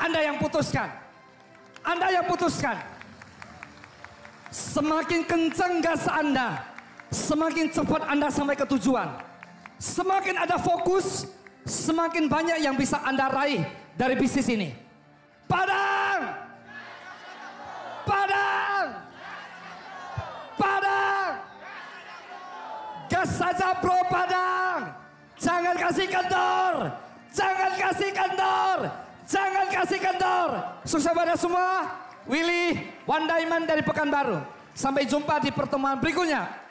Anda yang putuskan. Anda yang putuskan. Semakin kencang gas Anda, semakin cepat Anda sampai ke tujuan. Semakin ada fokus, semakin banyak yang bisa Anda raih dari bisnis ini. Padang! Padang! Padang! Gas saja bro Padang! Jangan kasih kendor! Jangan kasih kendor. Jangan kasih kendor. Sukses pada semua. Willy One Diamond dari Pekanbaru. Sampai jumpa di pertemuan berikutnya.